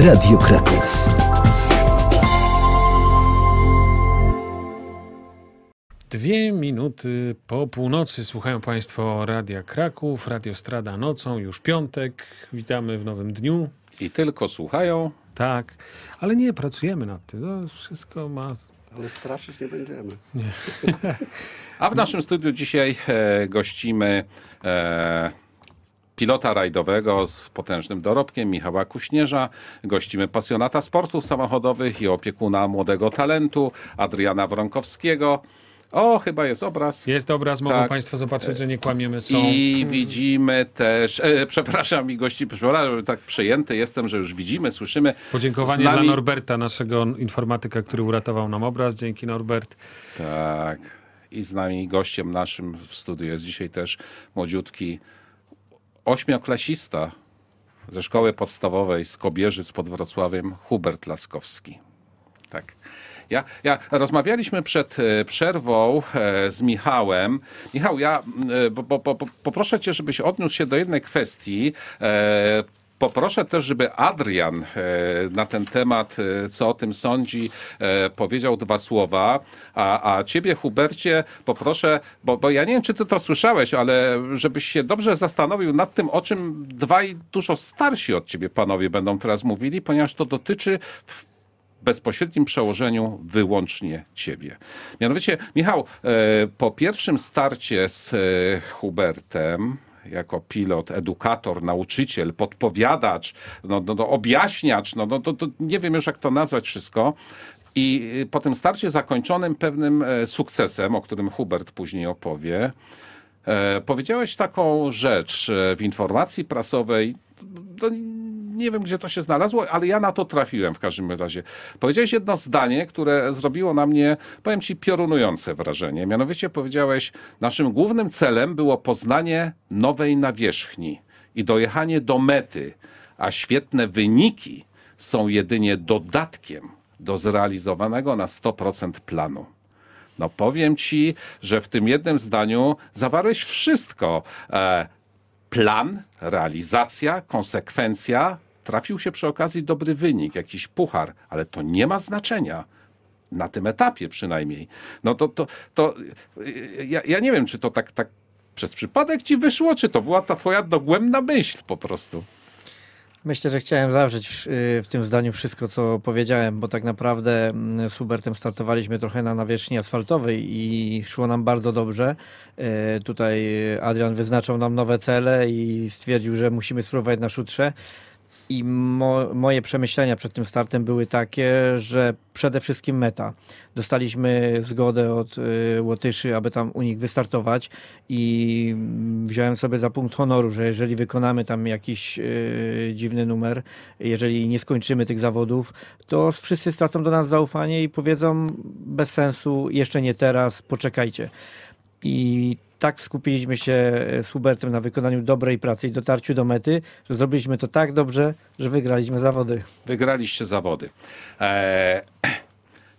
Radio Kraków. Dwie minuty po północy słuchają Państwo Radia Kraków, Radio Strada nocą, już piątek. Witamy w nowym dniu. I tylko słuchają. Tak, ale nie, pracujemy nad tym. To wszystko ma ale straszyć nie będziemy. Nie. A w naszym studiu dzisiaj e, gościmy e, pilota rajdowego z potężnym dorobkiem Michała Kuśnierza. Gościmy pasjonata sportów samochodowych i opiekuna młodego talentu Adriana Wronkowskiego. O, chyba jest obraz. Jest obraz, mogą tak. Państwo zobaczyć, że nie kłamiemy. Są... I widzimy też, e, przepraszam i gości, przepraszam, tak przejęty jestem, że już widzimy, słyszymy. Podziękowanie nami... dla Norberta, naszego informatyka, który uratował nam obraz. Dzięki Norbert. Tak. I z nami gościem naszym w studiu jest dzisiaj też młodziutki ośmioklasista ze szkoły podstawowej z Kobierzyc pod Wrocławiem, Hubert Laskowski. Tak. Ja, ja rozmawialiśmy przed e, przerwą e, z Michałem. Michał, ja e, poproszę cię, żebyś odniósł się do jednej kwestii. Poproszę też, żeby Adrian e, na ten temat, e, co o tym sądzi, e, powiedział dwa słowa. A, a ciebie, Hubercie, poproszę, bo, bo ja nie wiem, czy ty to słyszałeś, ale żebyś się dobrze zastanowił nad tym, o czym dwaj dużo starsi od ciebie panowie będą teraz mówili, ponieważ to dotyczy w bezpośrednim przełożeniu wyłącznie ciebie. Mianowicie, Michał, po pierwszym starcie z Hubertem, jako pilot, edukator, nauczyciel, podpowiadacz, no, no, no objaśniacz, no, no to, to nie wiem już jak to nazwać wszystko. I y, po tym starcie zakończonym pewnym e, sukcesem, o którym Hubert później opowie, e, powiedziałeś taką rzecz e, w informacji prasowej, to nie wiem, gdzie to się znalazło, ale ja na to trafiłem w każdym razie. Powiedziałeś jedno zdanie, które zrobiło na mnie, powiem ci, piorunujące wrażenie. Mianowicie powiedziałeś, naszym głównym celem było poznanie nowej nawierzchni i dojechanie do mety, a świetne wyniki są jedynie dodatkiem do zrealizowanego na 100% planu. No powiem ci, że w tym jednym zdaniu zawarłeś wszystko. E, plan, realizacja, konsekwencja, Trafił się przy okazji dobry wynik, jakiś puchar, ale to nie ma znaczenia na tym etapie przynajmniej. No to, to, to ja, ja, nie wiem, czy to tak, tak przez przypadek ci wyszło, czy to była ta twoja dogłębna myśl po prostu. Myślę, że chciałem zawrzeć y, w, tym zdaniu wszystko, co powiedziałem, bo tak naprawdę mm, z Hubertem startowaliśmy trochę na nawierzchni asfaltowej i szło nam bardzo dobrze. Y, tutaj Adrian wyznaczał nam nowe cele i stwierdził, że musimy spróbować na szutrze. I mo, moje przemyślenia przed tym startem były takie, że przede wszystkim meta. Dostaliśmy zgodę od y, Łotyszy, aby tam u nich wystartować i wziąłem sobie za punkt honoru, że jeżeli wykonamy tam jakiś y, dziwny numer, jeżeli nie skończymy tych zawodów, to wszyscy stracą do nas zaufanie i powiedzą bez sensu, jeszcze nie teraz, poczekajcie. I tak skupiliśmy się e, z Hubertem na wykonaniu dobrej pracy i dotarciu do mety, że zrobiliśmy to tak dobrze, że wygraliśmy zawody. Wygraliście zawody. Eee,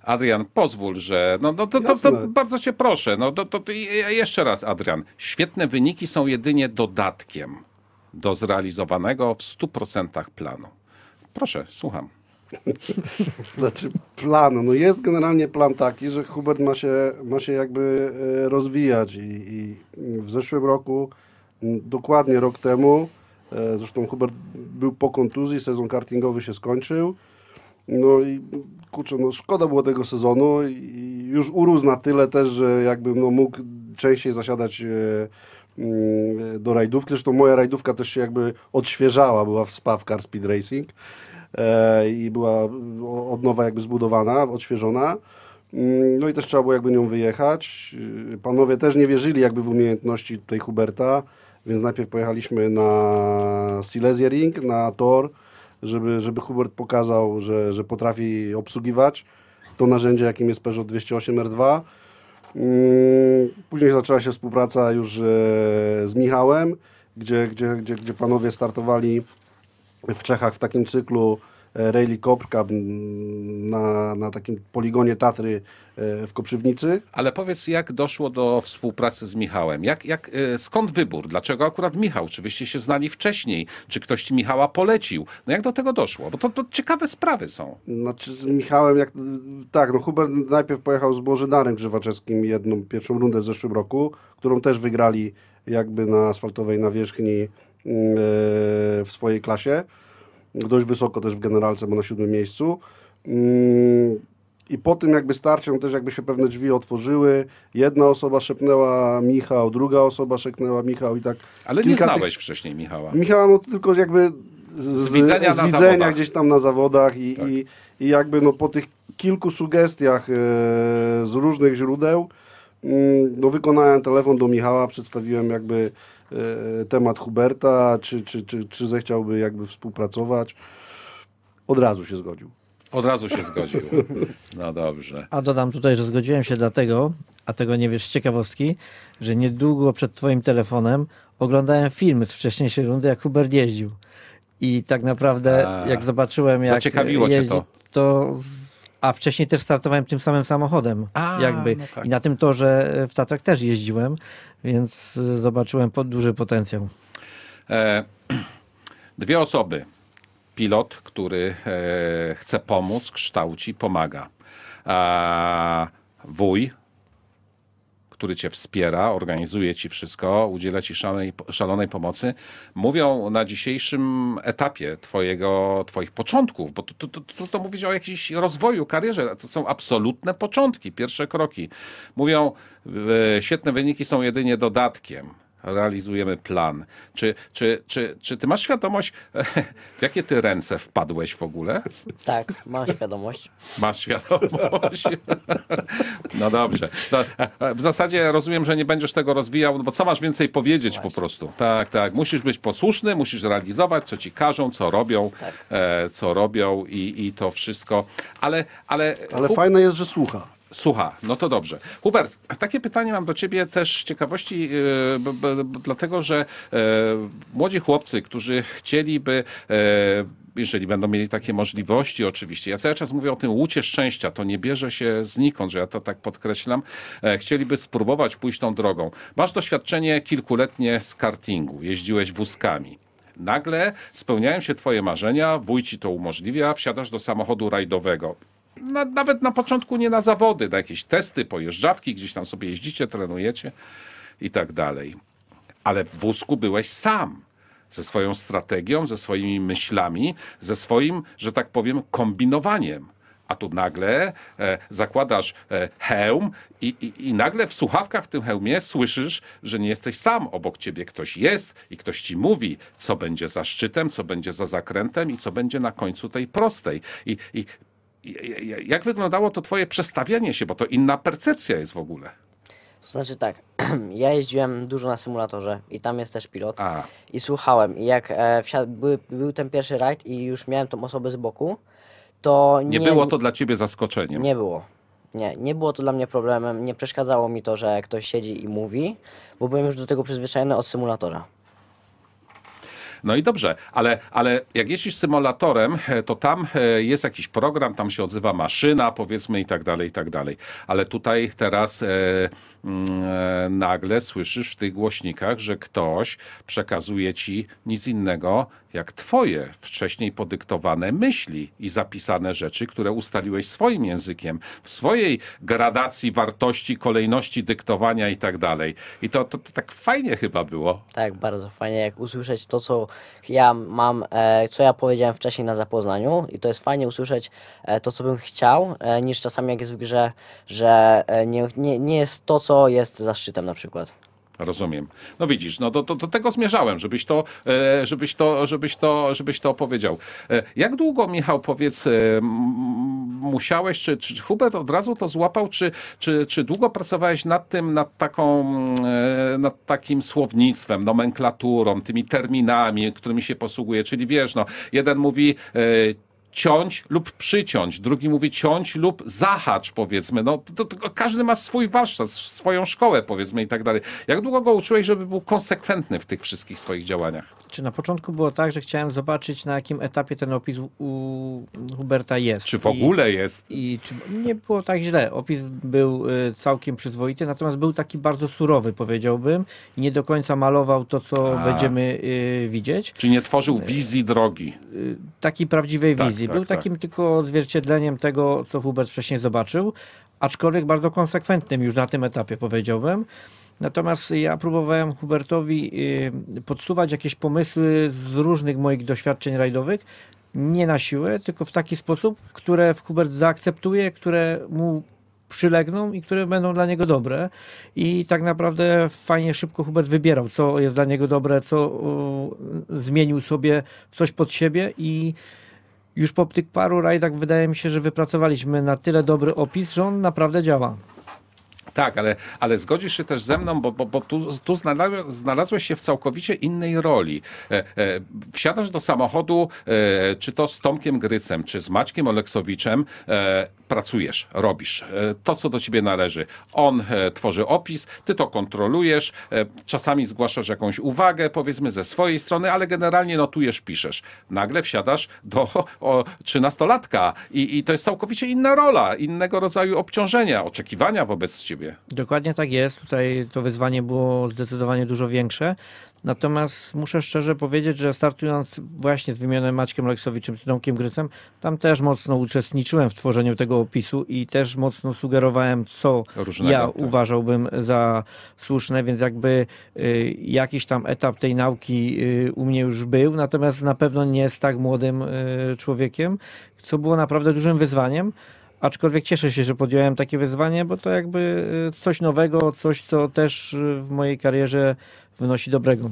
Adrian, pozwól, że. No, no to, to, to, bardzo cię proszę. No, to, to, e, e, jeszcze raz, Adrian. Świetne wyniki są jedynie dodatkiem do zrealizowanego w 100% planu. Proszę, słucham. znaczy plan, no jest generalnie plan taki, że Hubert ma się, ma się jakby e, rozwijać i, i w zeszłym roku, dokładnie rok temu, e, zresztą Hubert był po kontuzji, sezon kartingowy się skończył, no i kurczę, no szkoda było tego sezonu i już urósł na tyle też, że jakbym no, mógł częściej zasiadać e, do rajdówki. Zresztą moja rajdówka też się jakby odświeżała, była w Spa w Car Speed Racing E, i była od nowa jakby zbudowana, odświeżona. Mm, no i też trzeba było jakby nią wyjechać. Y, panowie też nie wierzyli jakby w umiejętności tutaj Huberta, więc najpierw pojechaliśmy na Silesia Ring, na tor, żeby, żeby Hubert pokazał, że, że potrafi obsługiwać to narzędzie, jakim jest Peugeot 208 R2. Mm, później zaczęła się współpraca już e, z Michałem, gdzie, gdzie, gdzie, gdzie panowie startowali w Czechach w takim cyklu e, Rally Kopka na, na takim poligonie Tatry e, w Koprzywnicy. Ale powiedz, jak doszło do współpracy z Michałem? Jak, jak, e, skąd wybór? Dlaczego akurat Michał? Czy wyście się znali wcześniej? Czy ktoś Michała polecił? No jak do tego doszło? Bo to, to ciekawe sprawy są. Znaczy z Michałem, jak, tak, no Hubert najpierw pojechał z Bożydarem Grzywaczewskim jedną, pierwszą rundę w zeszłym roku, którą też wygrali jakby na asfaltowej nawierzchni w swojej klasie. Dość wysoko też w generalce, bo na siódmym miejscu. Mm, I po tym jakby starcie no też jakby się pewne drzwi otworzyły. Jedna osoba szepnęła Michał, druga osoba szepnęła Michał i tak. Ale nie znałeś tych... wcześniej Michała. Michała, no tylko jakby z, z widzenia, z, z widzenia gdzieś tam na zawodach i, tak. i, i, jakby no po tych kilku sugestiach e, z różnych źródeł mm, no wykonałem telefon do Michała, przedstawiłem jakby E, temat Huberta, czy, czy, czy, czy zechciałby jakby współpracować, od razu się zgodził. Od razu się zgodził. No dobrze. A dodam tutaj, że zgodziłem się dlatego, a tego nie wiesz z ciekawostki, że niedługo przed twoim telefonem oglądałem filmy z wcześniejszej rundy, jak Hubert jeździł. I tak naprawdę, a, jak zobaczyłem, jak Zaciekawiło jeździ, cię to. to a wcześniej też startowałem tym samym samochodem. A, jakby. No tak. I na tym torze w Tatrach też jeździłem, więc y, zobaczyłem duży potencjał. E, dwie osoby. Pilot, który e, chce pomóc, kształci, pomaga. A wuj, który cię wspiera, organizuje ci wszystko, udziela ci szalonej, szalonej pomocy, mówią na dzisiejszym etapie twojego, twoich początków, bo tu, tu, tu, to mówić o jakimś rozwoju, karierze, to są absolutne początki, pierwsze kroki. Mówią, e, świetne wyniki są jedynie dodatkiem realizujemy plan. Czy, czy, czy, czy ty masz świadomość, w jakie ty ręce wpadłeś w ogóle? Tak, mam świadomość. Masz świadomość. No dobrze. No, e, e, w zasadzie rozumiem, że nie będziesz tego rozwijał, no bo co masz więcej powiedzieć Właśnie. po prostu. Tak, tak. Musisz być posłuszny, musisz realizować, co ci każą, co robią, tak. e, co robią i, i to wszystko. Ale, ale... ale fajne jest, że słucha. Słucha, no to dobrze. Hubert, takie pytanie mam do ciebie też z ciekawości, e, b, b, dlatego że młodzi chłopcy, którzy chcieliby jeżeli będą mieli takie możliwości oczywiście. Ja cały czas mówię o tym łucie szczęścia, to nie bierze się znikąd, że ja to tak podkreślam. E, chcieliby spróbować pójść tą drogą. Masz doświadczenie kilkuletnie z kartingu, jeździłeś wózkami. Nagle spełniają się twoje marzenia, wuj ci to umożliwia, wsiadasz do samochodu rajdowego. Na, nawet na początku nie na zawody, na jakieś testy, pojeżdżawki, gdzieś tam sobie jeździcie, trenujecie i tak dalej. Ale w wózku byłeś sam ze swoją strategią, ze swoimi myślami, ze swoim, że tak powiem, kombinowaniem. A tu nagle e, zakładasz e, hełm i, i, i, nagle w słuchawkach w tym hełmie słyszysz, że nie jesteś sam. Obok ciebie ktoś jest i ktoś ci mówi, co będzie za szczytem, co będzie za zakrętem i co będzie na końcu tej prostej. I, i jak wyglądało to twoje przestawianie się, bo to inna percepcja jest w ogóle. Znaczy tak, ja jeździłem dużo na symulatorze i tam jest też pilot i słuchałem i jak e, wsiad... Był, był ten pierwszy rajd i już miałem tą osobę z boku, to nie... Nie było to dla ciebie zaskoczeniem? Nie było. Nie, nie było to dla mnie problemem, nie przeszkadzało mi to, że ktoś siedzi i mówi, bo byłem już do tego przyzwyczajony od symulatora. No i dobrze, ale, ale jak jeździsz symulatorem, e, to tam e, jest jakiś program, tam się odzywa maszyna, powiedzmy i tak dalej, i tak dalej. Ale tutaj teraz e, mm, e, nagle słyszysz w tych głośnikach, że ktoś przekazuje ci nic innego jak twoje wcześniej podyktowane myśli i zapisane rzeczy, które ustaliłeś swoim językiem, w swojej gradacji wartości, kolejności dyktowania i tak dalej. I to, to, to tak fajnie chyba było. Tak, bardzo fajnie, jak usłyszeć to, co ja mam, e, co ja powiedziałem wcześniej na zapoznaniu i to jest fajnie usłyszeć e, to, co bym chciał, e, niż czasami jak jest w grze, że nie, nie, nie jest to, co jest zaszczytem na przykład. Rozumiem. No widzisz, no do, do, do tego zmierzałem, żebyś to, e, żebyś to, żebyś to, żebyś to opowiedział. E, jak długo, Michał, powiedz, e, musiałeś, czy, czy Hubert od razu to złapał, czy, czy, czy długo pracowałeś nad tym, nad taką, nad takim słownictwem, nomenklaturą, tymi terminami, którymi się posługuje, czyli wiesz, no, jeden mówi ciąć lub przyciąć, drugi mówi ciąć lub zahacz, powiedzmy. No, to, to, każdy ma swój warsztat, swoją szkołę, powiedzmy i tak dalej. Jak długo go uczyłeś, żeby był konsekwentny w tych wszystkich swoich działaniach? Czy na początku było tak, że chciałem zobaczyć, na jakim etapie ten opis u Huberta jest? Czy w ogóle I, jest? I czy nie było tak źle. Opis był y, całkiem przyzwoity, natomiast był taki bardzo surowy, powiedziałbym, i nie do końca malował to, co A. będziemy y, widzieć. Czy nie tworzył wizji drogi? Y, y takiej prawdziwej tak. wizji telewizji. Tak, Był tak. takim tylko odzwierciedleniem tego, co Hubert wcześniej zobaczył, aczkolwiek bardzo konsekwentnym już na tym etapie, powiedziałbym. Natomiast ja próbowałem Hubertowi y, podsuwać jakieś pomysły z różnych moich doświadczeń rajdowych, nie na siłę, tylko w taki sposób, które Hubert zaakceptuje, które mu przylegną i które będą dla niego dobre. I tak naprawdę fajnie szybko Hubert wybierał, co jest dla niego dobre, co y, zmienił sobie coś pod siebie i już po tych paru rajdach wydaje mi się, że wypracowaliśmy na tyle dobry opis, że on naprawdę działa. Tak, ale, ale zgodzisz się też ze mną, bo, bo, bo tu, tu znalazłeś się w całkowicie innej roli. E, e, wsiadasz do samochodu, e, czy to z Tomkiem Grycem, czy z Maćkiem Oleksowiczem, e, pracujesz, robisz e, to, co do ciebie należy. On e, tworzy opis, ty to kontrolujesz, czasami zgłaszasz jakąś uwagę, powiedzmy ze swojej strony, ale generalnie notujesz, piszesz. Nagle wsiadasz do trzynastolatka i, i to jest całkowicie inna rola, innego rodzaju obciążenia, oczekiwania wobec ciebie siebie. Dokładnie tak jest. Tutaj to wyzwanie było zdecydowanie dużo większe. Natomiast muszę szczerze powiedzieć, że startując właśnie z wymienionym Maćkiem Leksowiczem, z Tomkiem Grycem, tam też mocno uczestniczyłem w tworzeniu tego opisu i też mocno sugerowałem, co Różnego, ja tak. uważałbym za słuszne, więc jakby y, jakiś tam etap tej nauki y, u mnie już był, natomiast na pewno nie z tak młodym y, człowiekiem, co było naprawdę dużym wyzwaniem. Aczkolwiek cieszę się, że podjąłem takie wyzwanie, bo to jakby y, coś nowego, coś, co też y, w mojej karierze wnosi dobrego.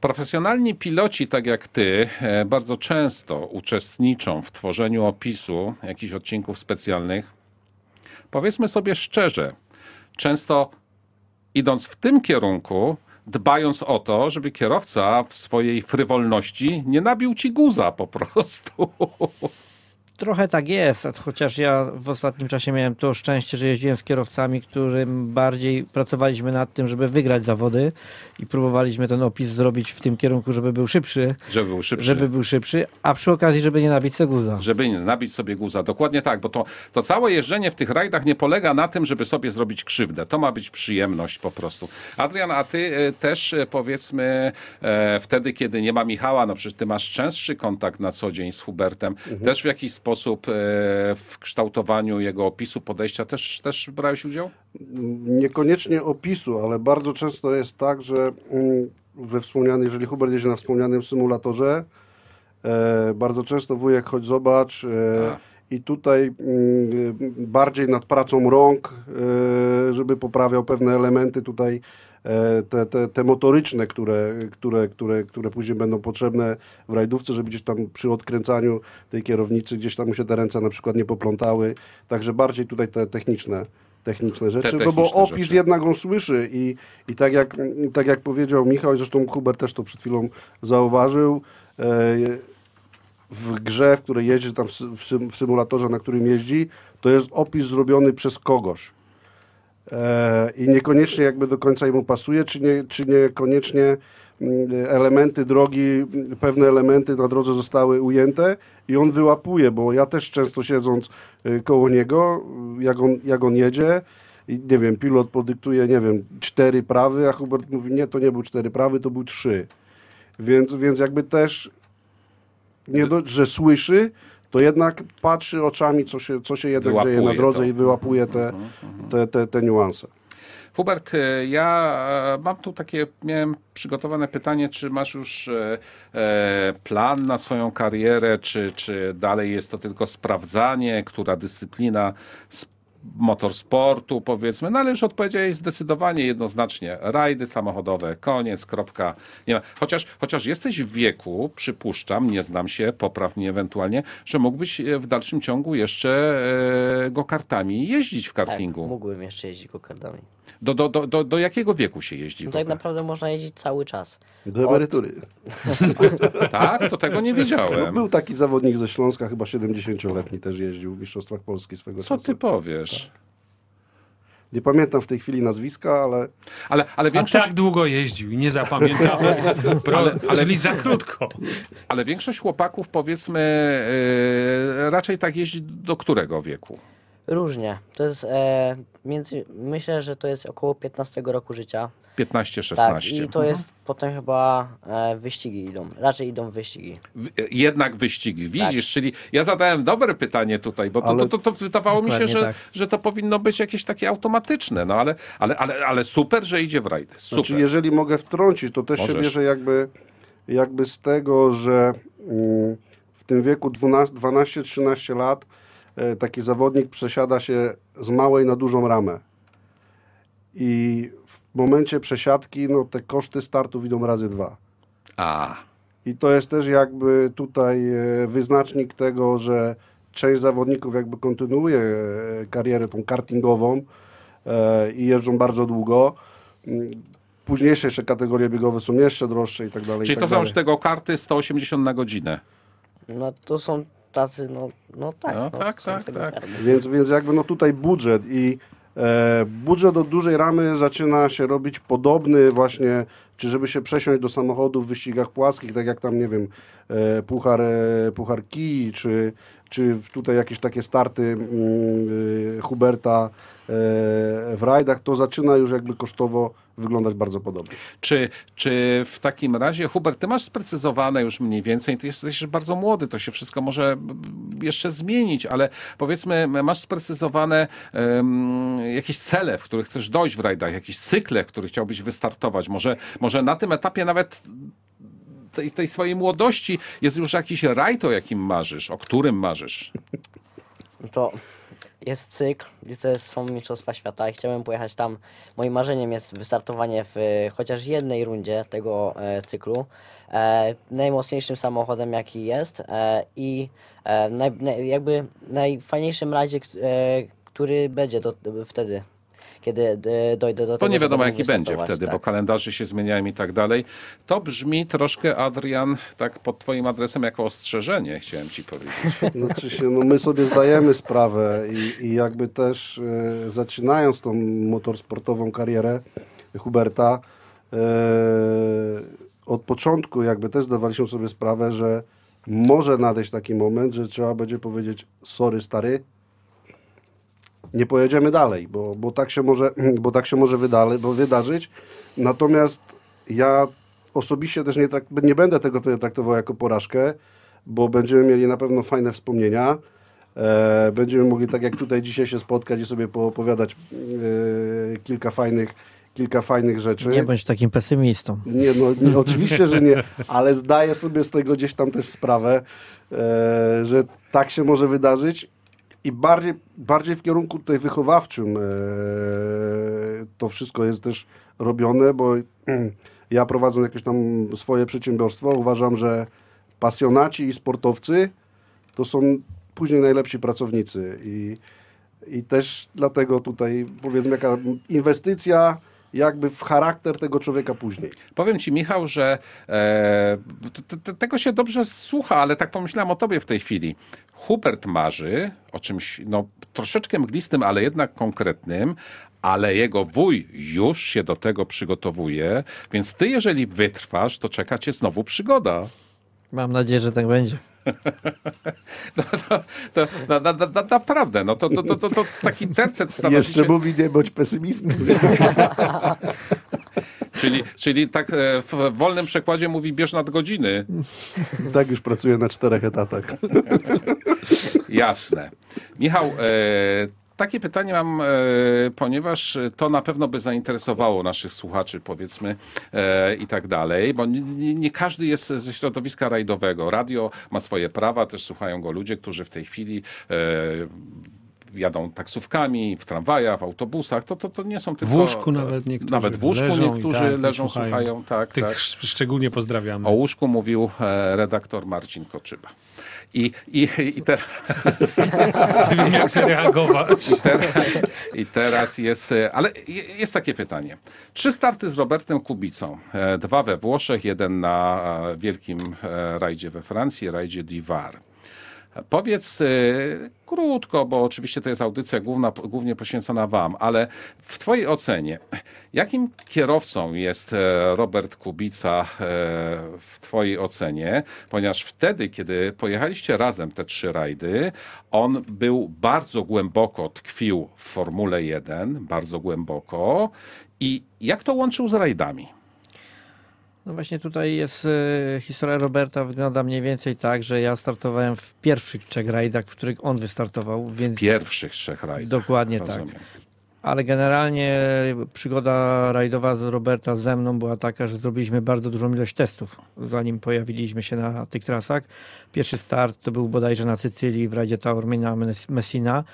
Profesjonalni piloci, tak jak ty, e, bardzo często uczestniczą w tworzeniu opisu jakichś odcinków specjalnych. Powiedzmy sobie szczerze, często idąc w tym kierunku, dbając o to, żeby kierowca w swojej frywolności nie nabił ci guza po prostu. Trochę tak jest, chociaż ja w ostatnim czasie miałem to szczęście, że jeździłem z kierowcami, którym bardziej pracowaliśmy nad tym, żeby wygrać zawody i próbowaliśmy ten opis zrobić w tym kierunku, żeby był szybszy. Żeby był szybszy. Żeby był szybszy, a przy okazji, żeby nie nabić sobie guza. Żeby nie nabić sobie guza, dokładnie tak, bo to, to całe jeżdżenie w tych rajdach nie polega na tym, żeby sobie zrobić krzywdę. To ma być przyjemność po prostu. Adrian, a ty e, też e, powiedzmy e, wtedy, kiedy nie ma Michała, no przecież ty masz częstszy kontakt na co dzień z Hubertem, mhm. też w jakiś sposób sposób e, w kształtowaniu jego opisu, podejścia też, też brałeś udział? Niekoniecznie opisu, ale bardzo często jest tak, że mm, we wspomnianym, jeżeli Hubert jeździ na wspomnianym symulatorze, e, bardzo często wujek chodź zobacz e, i tutaj mm, bardziej nad pracą rąk, żeby poprawiał pewne elementy tutaj E, te, te, te motoryczne, które, które, które, które później będą potrzebne w rajdówce, żeby gdzieś tam przy odkręcaniu tej kierownicy gdzieś tam mu się te ręce na przykład nie poplątały. Także bardziej tutaj te techniczne techniczne rzeczy, techniczne no bo opis rzeczy. jednak on słyszy i, i tak, jak, tak jak powiedział Michał, i zresztą Hubert też to przed chwilą zauważył, e, w grze, w której jeździ, tam w, symulatorze, na którym jeździ, to jest opis zrobiony przez kogoś. E, i niekoniecznie jakby do końca jemu pasuje, czy, nie, czy niekoniecznie mm, elementy drogi, mm, pewne elementy na drodze zostały ujęte i on wyłapuje, bo ja też często siedząc y, koło niego, y, jak on, jak on jedzie, i nie wiem, pilot podyktuje, nie wiem, cztery prawy, a Hubert mówi, nie, to nie był cztery prawy, to był trzy. Więc, więc jakby też, nie znaczy- do, że słyszy, to jednak patrzy oczami, co się, co się jednak wyłapuje dzieje na drodze to. i mhm, wyłapuje te, mhm, mhm. te, te, te niuanse. Hubert, e, ja e, mam tu takie, miałem przygotowane pytanie, czy masz już e, plan na swoją karierę, czy, czy dalej jest to tylko sprawdzanie, która dyscyplina motorsportu, powiedzmy, no ale już odpowiedziałeś zdecydowanie jednoznacznie. Rajdy samochodowe, koniec, kropka. Nie ma. Chociaż, chociaż jesteś w wieku, przypuszczam, nie znam się, popraw mnie ewentualnie, że mógłbyś e, w dalszym ciągu jeszcze e, go kartami jeździć w tak, kartingu. Tak, mógłbym jeszcze jeździć go kartami. Do, do, do, do, do jakiego wieku się jeździ? No tak naprawdę można jeździć cały czas. Do emerytury. Od... tak? To tego nie no, wiedziałem. Był taki zawodnik ze Śląska, chyba 70-letni też jeździł w Mistrzostwach Polski swego Co czasu. Co ty powiesz? Tak. Nie pamiętam w tej chwili nazwiska, ale... Ale, ale większość... A tak długo jeździł i nie zapamiętałem. Ale, ale... Czyli za krótko. Ale większość chłopaków, powiedzmy, yy, raczej tak jeździ do którego wieku? Różnie. To jest e, między, myślę, że to jest około 15 roku życia. 15-16. Tak, I to jest mhm. potem chyba e, wyścigi idą. Raczej idą wyścigi. W, e, jednak wyścigi. Tak. Widzisz, tak. czyli ja zadałem dobre pytanie tutaj, bo to, to, to, to wydawało mi się, że, tak. że to powinno być jakieś takie automatyczne, no ale, ale, ale, ale super, że idzie w rajdy. Super. Znaczy, jeżeli mogę wtrącić, to też Możesz. się bierze jakby, jakby z tego, że mm, w tym wieku 12-13 lat E, taki zawodnik przesiada się z małej na dużą ramę. I w momencie przesiadki no, te koszty startu idą razy dwa. A. I to jest też jakby tutaj e, wyznacznik tego, że część zawodników jakby kontynuuje e, karierę tą kartingową i jeżdżą bardzo długo. Mm, późniejsze jeszcze kategorie biegowe są jeszcze droższe i tak dalej. Czyli tak to dalej. są już tego karty 180 na godzinę. No to są tacy, no, no tak. No, no tak, tak, tak. Więc, więc jakby no tutaj budżet i e, budżet od dużej ramy zaczyna się robić podobny właśnie, czy żeby się przesiąść do samochodu w wyścigach płaskich, tak jak tam, nie wiem, e, puchar, e, puchar czy, czy tutaj jakieś takie starty y, Huberta E, w rajdach, to zaczyna już jakby kosztowo wyglądać bardzo podobnie. Czy, czy w takim razie, Hubert, ty masz sprecyzowane już mniej więcej, ty jesteś bardzo młody, to się wszystko może jeszcze zmienić, ale powiedzmy, masz sprecyzowane um, jakieś cele, w których chcesz dojść w rajdach, jakieś cykle, w których chciałbyś wystartować. Może, może na tym etapie nawet tej, tej swojej młodości jest już jakiś rajd, o jakim marzysz, o którym marzysz? To jest cykl, gdzie są Mistrzostwa Świata i chciałem pojechać tam. Moim marzeniem jest wystartowanie w e, chociaż jednej rundzie tego e, cyklu. E, najmocniejszym samochodem jaki jest e, i e, naj, jakby najfajniejszym razie, e, który będzie to wtedy kiedy e, dojdę do tego. To nie wiadomo, jaki będzie wtedy, tak. bo kalendarze się zmieniają i tak dalej. To brzmi troszkę, Adrian, tak pod twoim adresem jako ostrzeżenie, chciałem ci powiedzieć. Znaczy się, no my sobie zdajemy sprawę i, i jakby też e, zaczynając tą motorsportową karierę Huberta, e, od początku jakby też zdawaliśmy sobie sprawę, że może nadejść taki moment, że trzeba będzie powiedzieć sorry stary, nie pojedziemy dalej, bo, bo, tak, się może, bo tak się może wydarzyć. Natomiast ja osobiście też nie, tak, nie będę tego traktował jako porażkę, bo będziemy mieli na pewno fajne wspomnienia. E, będziemy mogli, tak jak tutaj dzisiaj się spotkać i sobie poopowiadać e, kilka fajnych kilka fajnych rzeczy. Nie bądź takim pesymistą. Nie, no nie, oczywiście, że nie, ale zdaję sobie z tego gdzieś tam też sprawę, e, że tak się może wydarzyć i bardziej, bardziej w kierunku tutaj wychowawczym e, to wszystko jest też robione, bo mm, ja prowadzę jakieś tam swoje przedsiębiorstwo, uważam, że pasjonaci i sportowcy to są później najlepsi pracownicy i, i też dlatego tutaj powiedzmy jaka inwestycja jakby w charakter tego człowieka później. Powiem Ci, Michał, że e, t, t, tego się dobrze słucha, ale tak pomyślałem o Tobie w tej chwili. Hubert marzy o czymś no, troszeczkę mglistym, ale jednak konkretnym, ale jego wuj już się do tego przygotowuje, więc ty, jeżeli wytrwasz, to czeka cię znowu przygoda. Mam nadzieję, że tak będzie. No, no, to, na, na, na, naprawdę, no to, to, to, to, to taki tercet stanowi Jeszcze mówi, nie bądź pesymistą. Czyli, czyli tak e, w wolnym przekładzie mówi bierz nadgodziny. Tak już pracuję na czterech etatach. Jasne. Michał, e, takie pytanie mam, e, ponieważ to na pewno by zainteresowało naszych słuchaczy, powiedzmy, i tak dalej, bo nie, każdy jest ze środowiska rajdowego. Radio ma swoje prawa, też słuchają go ludzie, którzy w tej chwili jadą taksówkami, w tramwajach, w autobusach, to, to, to nie są tylko... W łóżku nawet niektórzy. Nawet w łóżku leżą niektórzy tak, leżą, słuchają. słuchają. tak, Tych tak. szczególnie pozdrawiamy. O łóżku mówił e, redaktor Marcin Koczyba. I, i, i teraz... Nie wiem, jak zareagować. I teraz, I teraz jest... E, ale jest takie pytanie. Trzy starty z Robertem Kubicą. E, dwa we Włoszech, jeden na wielkim rajdzie we Francji, rajdzie Divar. Powiedz y, krótko, bo oczywiście to jest audycja główna, głównie poświęcona Wam, ale w Twojej ocenie, jakim kierowcą jest e, Robert Kubica y, w Twojej ocenie? Ponieważ wtedy, kiedy pojechaliście razem te trzy rajdy, on był bardzo głęboko tkwił w Formule 1, bardzo głęboko. I jak to łączył z rajdami? No właśnie tutaj jest e, historia Roberta wygląda mniej więcej tak, że ja startowałem w pierwszych trzech rajdach, w których on wystartował. Więc... W pierwszych trzech rajdach. Dokładnie tak. Rozumiem. tak. Ale generalnie przygoda rajdowa z Roberta ze mną była taka, że zrobiliśmy bardzo dużą ilość testów, zanim pojawiliśmy się na tych trasach. Pierwszy start to był bodajże na Sycylii w rajdzie Taormina Messina.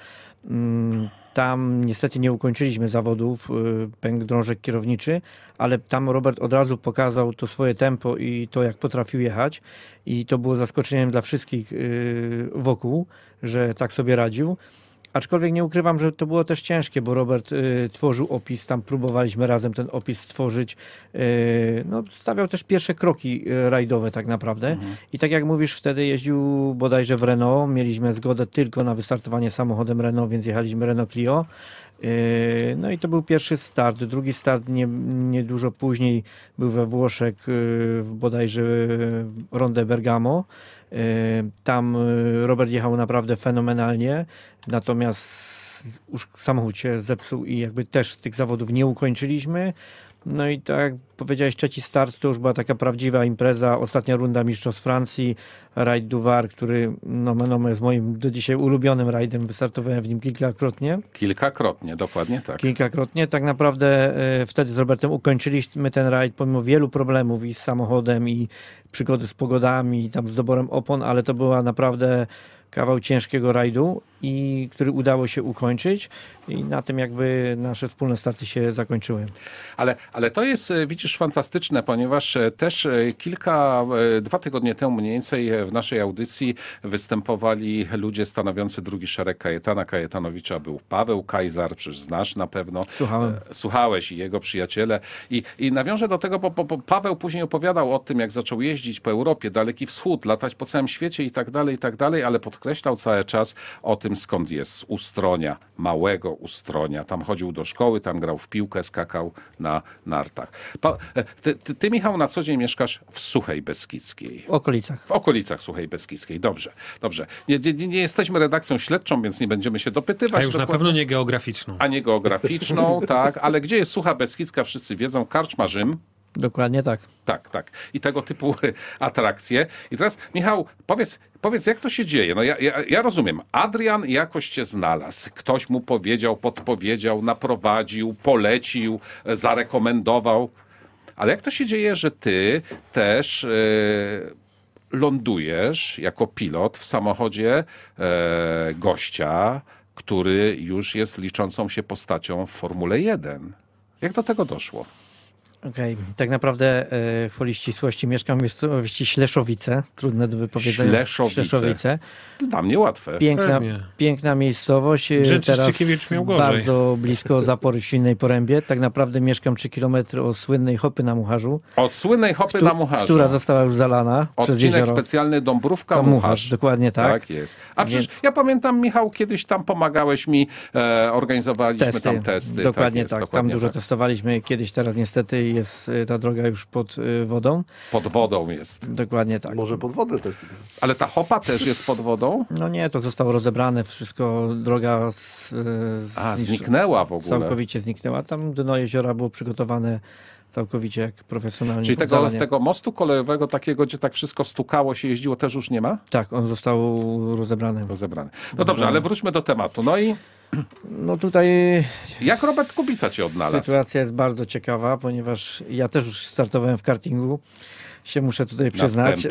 Mm, tam niestety nie ukończyliśmy zawodów y, pęk drążek kierowniczy, ale tam Robert od razu pokazał to swoje tempo i to, jak potrafił jechać. I to było zaskoczeniem dla wszystkich y, wokół, że tak sobie radził. Aczkolwiek nie ukrywam, że to było też ciężkie, bo Robert y, tworzył opis, tam próbowaliśmy razem ten opis stworzyć. Y, no, stawiał też pierwsze kroki y, rajdowe tak naprawdę. Mhm. I tak jak mówisz, wtedy jeździł bodajże w Renault. Mieliśmy zgodę tylko na wystartowanie samochodem Renault, więc jechaliśmy Renault Clio. Y, no i to był pierwszy start. Drugi start niedużo nie później był we Włoszech, y, w bodajże Ronde Bergamo. Tam e, Robert jechał naprawdę fenomenalnie, natomiast już samochód się zepsuł i jakby też tych zawodów nie ukończyliśmy. No i tak jak powiedziałeś, trzeci start to już była taka prawdziwa impreza, ostatnia runda Mistrzostw Francji, rajd Duvar, który no, no no, jest moim do dzisiaj ulubionym rajdem, wystartowałem w nim kilkakrotnie. Kilkakrotnie, dokładnie tak. Kilkakrotnie, tak naprawdę e, wtedy z Robertem ukończyliśmy ten rajd pomimo wielu problemów i z samochodem i przygody z pogodami i tam z doborem opon, ale to była naprawdę kawał ciężkiego rajdu i który udało się ukończyć i na tym jakby nasze wspólne starty się zakończyły. Ale, ale to jest, e, widzisz, fantastyczne, ponieważ e, też e, kilka, dwa tygodnie temu mniej więcej w naszej audycji występowali ludzie stanowiący drugi szereg Kajetana Kajetanowicza. Był Paweł Kajzar, przecież znasz na pewno. Słuchałem. Słuchałeś i jego przyjaciele. I, i nawiążę do tego, bo, bo, bo Paweł później opowiadał o tym, jak zaczął jeździć po Europie, Daleki Wschód, latać po całym świecie i tak dalej, i tak dalej, ale podkreślał cały czas o tym, tym, skąd jest, z Ustronia, małego Ustronia. Tam chodził do szkoły, tam grał w piłkę, skakał na nartach. Pa, e, ty, ty, ty, Michał, na co dzień mieszkasz w Suchej Beskidzkiej. W okolicach. W okolicach Suchej Beskidzkiej, dobrze. dobrze. Nie, nie, nie jesteśmy redakcją śledczą, więc nie będziemy się dopytywać. A już na pewno nie geograficzną. A nie geograficzną, tak. Ale gdzie jest Sucha Beskidzka, wszyscy wiedzą. Karczma Rzym. Dokładnie tak. Tak, tak. I tego typu atrakcje. I teraz, Michał, powiedz, powiedz jak to się dzieje? No ja, ja, ja rozumiem. Adrian jakoś cię znalazł. Ktoś mu powiedział, podpowiedział, naprowadził, polecił, e, zarekomendował. Ale jak to się dzieje, że ty też e, lądujesz jako pilot w samochodzie e, gościa, który już jest liczącą się postacią w Formule 1? Jak do tego doszło? Okej, okay. tak naprawdę e, ścisłości mieszkam w miejscowości Śleszowice, trudne do wypowiedzenia. Śleszowice. Śleszowice. Dla mnie łatwe. Piękna, piękna miejscowość. E, teraz bardzo blisko zapory w Silnej Porębie. Tak naprawdę mieszkam 3 km od słynnej Hopy na Mucharzu. Od słynnej Hopy na Mucharzu. Która została już zalana Odcinek specjalny Dąbrówka-Mucharz. Dokładnie tak. Tak jest. A przecież Więc... ja pamiętam, Michał, kiedyś tam pomagałeś mi, e, organizowaliśmy testy. tam testy. Tak dokładnie tak. Jest, tak. Dokładnie tam tak. dużo testowaliśmy kiedyś, teraz niestety jest y, ta droga już pod y, wodą. Pod wodą jest. Dokładnie tak. Może pod wodę też. Ale ta hopa też jest pod wodą? No nie, to zostało rozebrane, wszystko, droga z, z y, A, zniknęła w ogóle. Całkowicie zniknęła. Tam dno jeziora było przygotowane całkowicie jak profesjonalnie. Czyli tego, tego, mostu kolejowego takiego, gdzie tak wszystko stukało się, jeździło, też już nie ma? Tak, on został rozebrany. Rozebrany. No dobrze, ale wróćmy do tematu. No i... No tutaj... Jak Robert Kubica cię odnalazł? Sytuacja jest bardzo ciekawa, ponieważ ja też już startowałem w kartingu. Się muszę tutaj przyznać.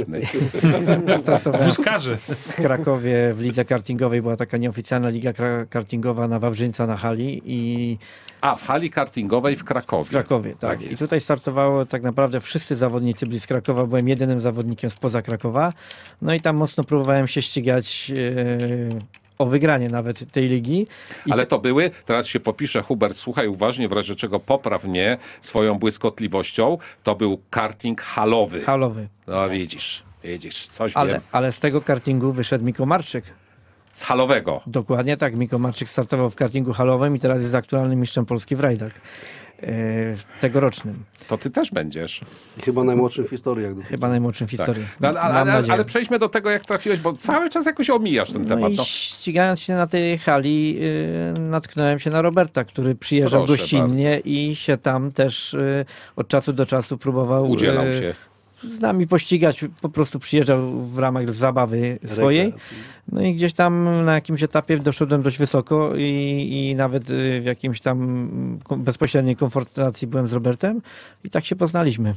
Wózkarzy. W Krakowie w lidze kartingowej była taka nieoficjalna liga kartingowa na Wawrzyńca na hali i... A, w hali kartingowej w Krakowie. W Krakowie, tak. tak I tutaj startowało tak naprawdę wszyscy zawodnicy byli z Krakowa. Byłem jedynym zawodnikiem spoza Krakowa. No i tam mocno próbowałem się ścigać e, o wygranie nawet tej ligi. I Ale to były, teraz się popisze, Hubert, słuchaj uważnie, w razie czego popraw mnie swoją błyskotliwością, to był karting halowy. Halowy. No tak. widzisz, widzisz, coś ale, wiem. Ale z tego kartingu wyszedł Miko Marczyk. Z halowego. Dokładnie tak, Miko Marczyk startował w kartingu halowym i teraz jest aktualnym mistrzem Polski w rajdach. E, tegorocznym. To ty też będziesz. chyba najmłodszym w historii. Jak chyba najmłodszym w tak. historii. No, ale, ale, ale, ale, przejdźmy do tego, jak trafiłeś, bo cały czas jakoś omijasz ten no temat. No. ścigając się na tej hali, y, natknąłem się na Roberta, który przyjeżdżał Proszę gościnnie bardzo. i się tam też y, od czasu do czasu próbował Udzielał y, się z nami pościgać, po prostu przyjeżdżał w ramach zabawy swojej. No i gdzieś tam na jakimś etapie doszedłem dość wysoko i, i nawet y, w jakimś tam bezpośredniej konfrontacji byłem z Robertem i tak się poznaliśmy.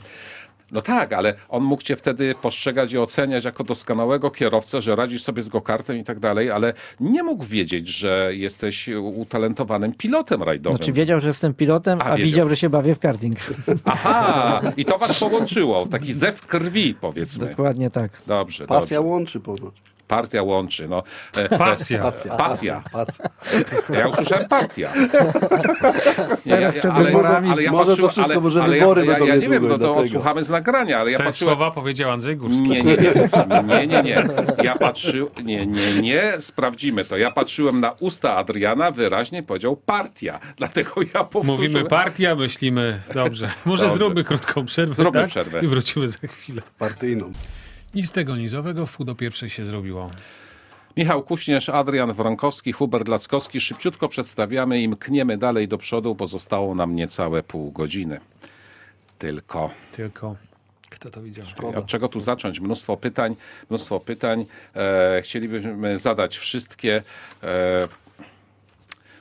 No tak, ale on mógł cię wtedy postrzegać i oceniać jako doskonałego kierowcę, że radzisz sobie z gokartem i tak dalej, ale nie mógł wiedzieć, że jesteś utalentowanym pilotem rajdowym. Znaczy wiedział, że jestem pilotem, a, a widział, że się bawię w karting. Aha, i to was połączyło. Taki zew krwi, powiedzmy. Dokładnie tak. Dobrze, Pasja dobrze. łączy ponoć. Partia łączy, no. E, Pasja. Pasja. Pasja. Pasja. Ja usłyszałem partia. Nie, ja, ja, ale, ale ja patrzyłem, ale, ale ja, ja, ja, nie wiem, no to odsłuchamy z nagrania, ale ja Te patrzyłem... słowa powiedział Andrzej Górski. Nie, nie, nie, nie, nie, nie. Ja patrzyłem, nie, nie, nie, sprawdzimy to. Ja patrzyłem na usta Adriana, wyraźnie powiedział partia, dlatego ja powtórzyłem. Mówimy partia, myślimy, dobrze, może dobrze. zróbmy krótką przerwę, Zrobię tak? przerwę. I wrócimy za chwilę. Partyjną. I z tego nizowego wpół do pierwszej się zrobiło. Michał Kuśnierz, Adrian Wronkowski, Hubert Lackowski. Szybciutko przedstawiamy i mkniemy dalej do przodu, bo zostało nam niecałe pół godziny. Tylko. Tylko. Kto to widział? Szkoda. Od czego tu zacząć? Mnóstwo pytań, mnóstwo pytań. E, chcielibyśmy zadać wszystkie. E,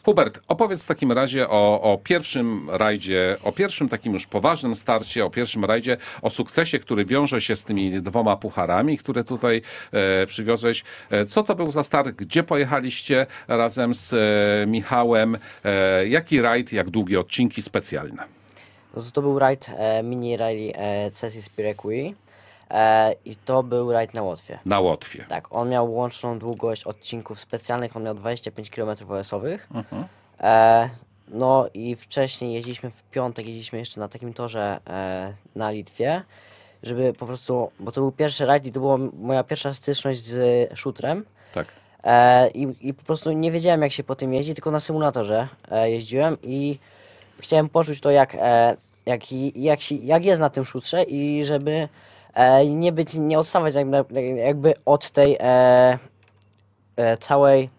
Hubert, opowiedz w takim razie o, o pierwszym rajdzie, o pierwszym takim już poważnym starcie, o pierwszym rajdzie, o sukcesie, który wiąże się z tymi dwoma pucharami, które tutaj e, przywiozłeś. E, co to był za start? Gdzie pojechaliście razem z e, Michałem? E, jaki rajd, jak długie odcinki specjalne? No to, to był rajd e, mini rally e, Cesi Spirekui. E, I to był rajd na Łotwie. Na Łotwie. Tak, on miał łączną długość odcinków specjalnych, on miał 25 km OS-owych. Mhm. E, no i wcześniej jeździliśmy w piątek, jeździliśmy jeszcze na takim torze e, na Litwie, żeby po prostu, bo to był pierwszy rajd i to była moja pierwsza styczność z szutrem. Tak. E, i, I po prostu nie wiedziałem jak się po tym jeździ, tylko na symulatorze e, jeździłem i chciałem poczuć to jak, e, jak, jak, jak, jak jest na tym szutrze i żeby E, nie być, nie odstawać jakby, jakby od tej e, e, całej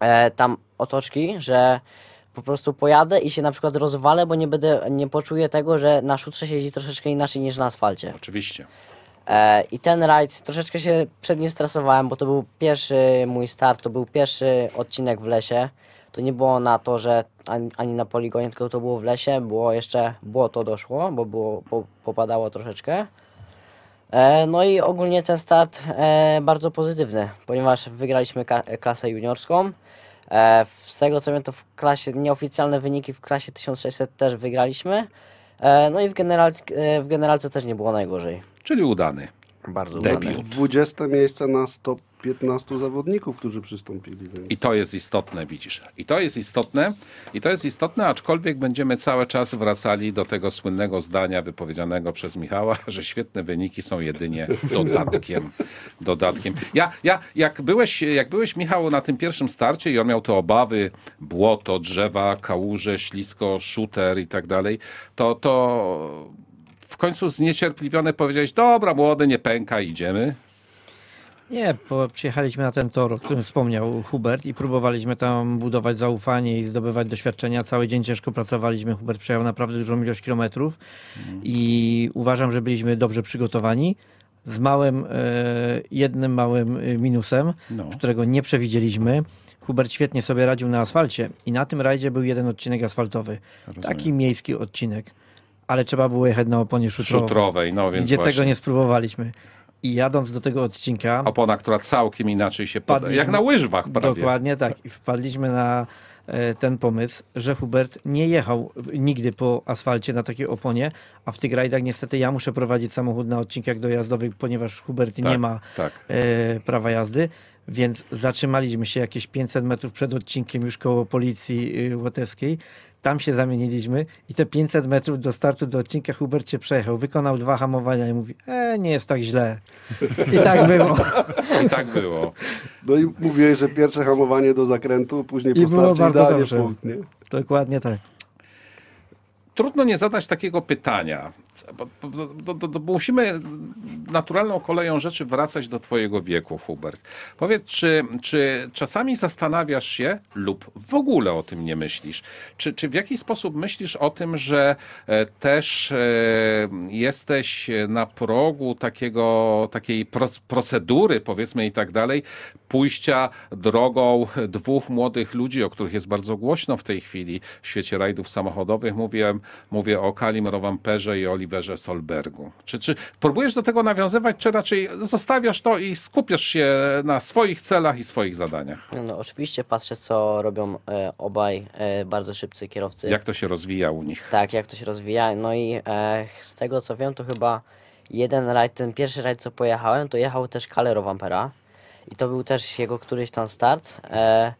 e, tam otoczki, że po prostu pojadę i się na przykład rozwalę, bo nie będę, nie poczuję tego, że na szutrze siedzi troszeczkę inaczej niż na asfalcie. Oczywiście. E, I ten rajd, troszeczkę się przed nim stresowałem, bo to był pierwszy mój start, to był pierwszy odcinek w lesie. To nie było na to, że ani, ani na poligonie, tylko to było w lesie, było jeszcze, było to doszło, bo było, po, popadało troszeczkę. E, no i ogólnie ten start e, bardzo pozytywny, ponieważ wygraliśmy klasę juniorską. E, z tego co wiem to w klasie, nieoficjalne wyniki w klasie 1600 też wygraliśmy. No i w, general, w generalce też nie było najgorzej. Czyli udany. Bardzo udany. 20 miejsce na stop 15 zawodników, którzy przystąpili. Więc. I to jest istotne, widzisz. I to jest istotne, i to jest istotne, aczkolwiek będziemy cały czas wracali do tego słynnego zdania wypowiedzianego przez Michała, że świetne wyniki są jedynie dodatkiem. dodatkiem. Ja, ja, jak, byłeś, jak byłeś, Michał, na tym pierwszym starcie i on miał te obawy, błoto, drzewa, kałuże, ślisko, shooter i tak dalej, to, to w końcu zniecierpliwiony powiedziałeś, dobra, młody, nie pęka, idziemy. Nie, bo przyjechaliśmy na ten tor, o którym wspomniał Hubert i próbowaliśmy tam budować zaufanie i zdobywać doświadczenia. Cały dzień ciężko pracowaliśmy. Hubert przejechał naprawdę dużą ilość kilometrów mhm. i uważam, że byliśmy dobrze przygotowani z małym, e, jednym małym e, minusem, no. którego nie przewidzieliśmy. Hubert świetnie sobie radził na asfalcie i na tym rajdzie był jeden odcinek asfaltowy. Rozumiem. Taki miejski odcinek. Ale trzeba było jechać na oponie szutrowej, szutrowej no, więc gdzie właśnie. tego nie spróbowaliśmy. I jadąc do tego odcinka... Opona, która całkiem inaczej się pada. Jak na łyżwach prawie. Dokładnie tak. I wpadliśmy na e, ten pomysł, że Hubert nie jechał nigdy po asfalcie na takiej oponie, a w tych rajdach niestety ja muszę prowadzić samochód na odcinkach dojazdowych, ponieważ Hubert tak, nie ma tak. e, prawa jazdy. Więc zatrzymaliśmy się jakieś 500 metrów przed odcinkiem już koło policji y, łotewskiej tam się zamieniliśmy i te 500 metrów do startu do odcinka Hubert się przejechał, wykonał dwa hamowania i mówi, e, nie jest tak źle. I tak było. I tak było. No i mówiłeś, że pierwsze hamowanie do zakrętu, później I po było starcie bardzo idealnie dobrze. Punkt, Dokładnie tak trudno nie zadać takiego pytania. Bo, bo, bo, musimy naturalną koleją rzeczy wracać do Twojego wieku, Hubert. Powiedz, czy, czy czasami zastanawiasz się lub w ogóle o tym nie myślisz? Czy, czy w jaki sposób myślisz o tym, że e, też e, jesteś na progu takiego, takiej procedury, powiedzmy i tak dalej, pójścia drogą dwóch młodych ludzi, o których jest bardzo głośno w tej chwili w świecie rajdów samochodowych? Mówiłem Mówię o Kalim Rowamperze i Oliverze Solbergu. Czy, czy próbujesz do tego nawiązywać, czy raczej zostawiasz to i skupiasz się na swoich celach i swoich zadaniach? No, oczywiście patrzę, co robią e, obaj e, bardzo szybcy kierowcy. Jak to się rozwija u nich? Tak, jak to się rozwija. No i e, z tego co wiem, to chyba jeden rajd, ten pierwszy rajd, co pojechałem, to jechał też Kalim Rowampera. I to był też jego któryś tam start. E,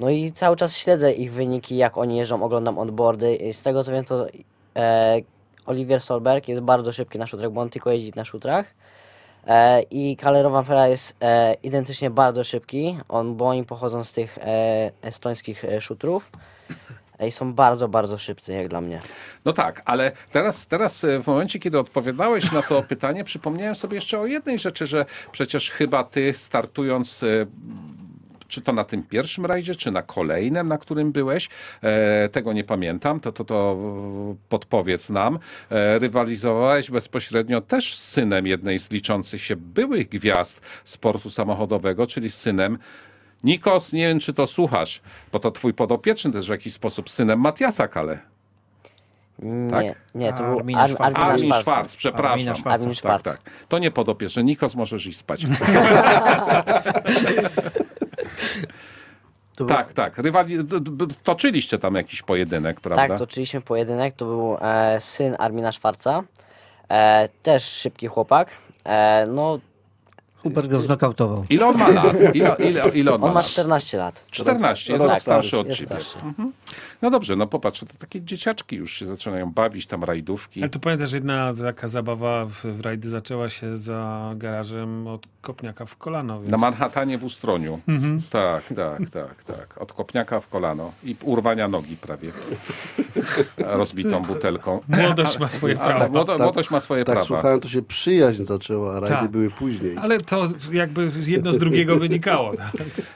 no i cały czas śledzę ich wyniki, jak oni jeżdżą, oglądam onboardy. I Z tego co wiem, to e, Solberg jest bardzo szybki na szutrach, bo on tylko jeździ na szutrach. E, I Calero Vampera jest e, identycznie bardzo szybki, on, bo oni pochodzą z tych e, estońskich e, szutrów. E, I są bardzo, bardzo szybcy, jak dla mnie. No tak, ale teraz, teraz e, w momencie, kiedy odpowiadałeś na to pytanie, przypomniałem sobie jeszcze o jednej rzeczy, że przecież chyba ty startując e, czy to na tym pierwszym rajdzie, czy na kolejnym, na którym byłeś, e, tego nie pamiętam, to, to, to podpowiedz nam. E, rywalizowałeś bezpośrednio też z synem jednej z liczących się byłych gwiazd sportu samochodowego, czyli synem Nikos, nie wiem czy to słuchasz, bo to twój podopieczny też w jakiś sposób synem Matiasa Kale. Nie, tak? nie, to był Armin Szwarc. Armin Szwarc, przepraszam. Armin Schwarz. Tak, tak. To nie podopieczny, Nikos możesz iść spać. To tak, był... tak. Rywali... Toczyliście tam jakiś pojedynek, tak, prawda? Tak, toczyliśmy pojedynek. To był e, syn Armina Szwarca. E, też szybki chłopak. E, no... Hubert go znokautował. Ile on ma lat? Ile, ile, ile on, on ma, ma 14 lat. 14, jest tak, tak, starszy od ciebie. Mhm. No dobrze, no popatrz, to takie dzieciaczki już się zaczynają bawić, tam rajdówki. Ale tu pamiętasz, jedna taka zabawa w, w rajdy zaczęła się za garażem od kopniaka w kolano. Więc... Na Manhattanie w Ustroniu. Mhm. Tak, tak, tak, tak. Od kopniaka w kolano i urwania nogi prawie. Rozbitą butelką. Młodość ma swoje prawa. Ale, tak, młodość ma swoje tak, prawa. Słuchałem, to się przyjaźń zaczęła, a rajdy tak. były później. Ale to jakby jedno z drugiego wynikało. Tak.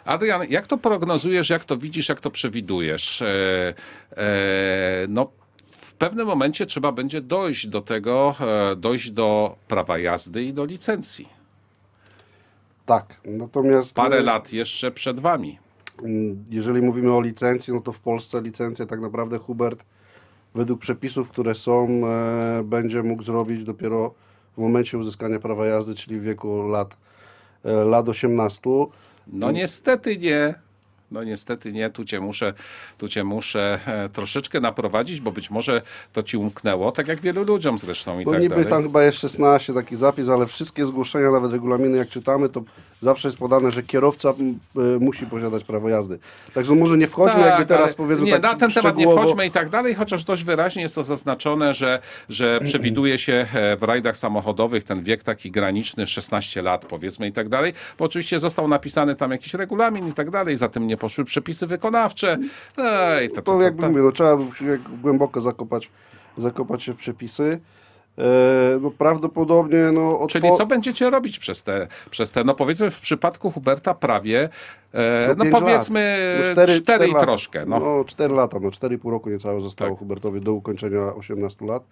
Adrian, jak to prognozujesz, jak to widzisz, jak to przewidujesz? E, E, no, w pewnym momencie trzeba będzie dojść do tego, e, dojść do prawa jazdy i do licencji. Tak, natomiast... Parę my, lat jeszcze przed wami. Mm, jeżeli mówimy o licencji, no to w Polsce licencję tak naprawdę Hubert według przepisów, które są, e, będzie mógł zrobić dopiero w momencie uzyskania prawa jazdy, czyli w wieku lat, e, lat 18. No niestety nie no niestety nie, tu cię muszę, tu cię muszę e, troszeczkę naprowadzić, bo być może to ci umknęło, tak jak wielu ludziom zresztą i no, tak niby dalej. tam chyba jest 16 taki zapis, ale wszystkie zgłoszenia, nawet regulaminy jak czytamy, to zawsze jest podane, że kierowca e, musi posiadać prawo jazdy. Także może nie wchodźmy tak, jakby teraz powiedzmy Nie, tak na ten temat nie wchodźmy i tak dalej, chociaż dość wyraźnie jest to zaznaczone, że, że przewiduje się e, w rajdach samochodowych ten wiek taki graniczny 16 lat powiedzmy i tak dalej, bo oczywiście został napisany tam jakiś regulamin i tak dalej, za tym nie poszły przepisy wykonawcze. Ej, to, to, to, to, jakby mówię, no, trzeba głęboko zakopać, zakopać się w przepisy. E, no prawdopodobnie... No, Czyli co będziecie robić przez te, przez te, no powiedzmy w przypadku Huberta prawie, e, no, no powiedzmy no i troszkę. No. no 4 lata, no pół roku niecałe zostało tak. Hubertowi do ukończenia 18 lat.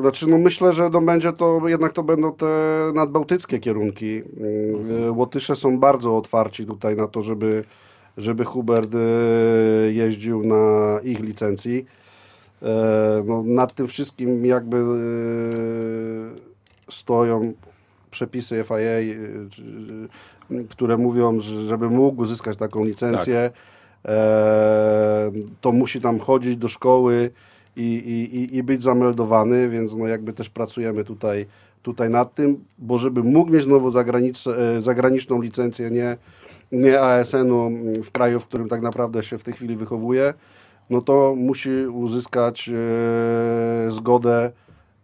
Znaczy, no myślę, że to no, będzie to, jednak to będą te nadbałtyckie kierunki. Mm, mhm. e, Łotysze są bardzo otwarci tutaj na to, żeby żeby Hubert y, jeździł na ich licencji. E, no, nad tym wszystkim jakby y, stoją przepisy FIA, y, które mówią, że żeby mógł uzyskać taką licencję, tak. E, to musi tam chodzić do szkoły i, i, i być zameldowany, więc no jakby też pracujemy tutaj, tutaj nad tym, bo żeby mógł mieć znowu e, zagraniczną licencję, nie, nie ASN-u mm, w kraju, w którym tak naprawdę się w tej chwili wychowuje, no to musi uzyskać e, zgodę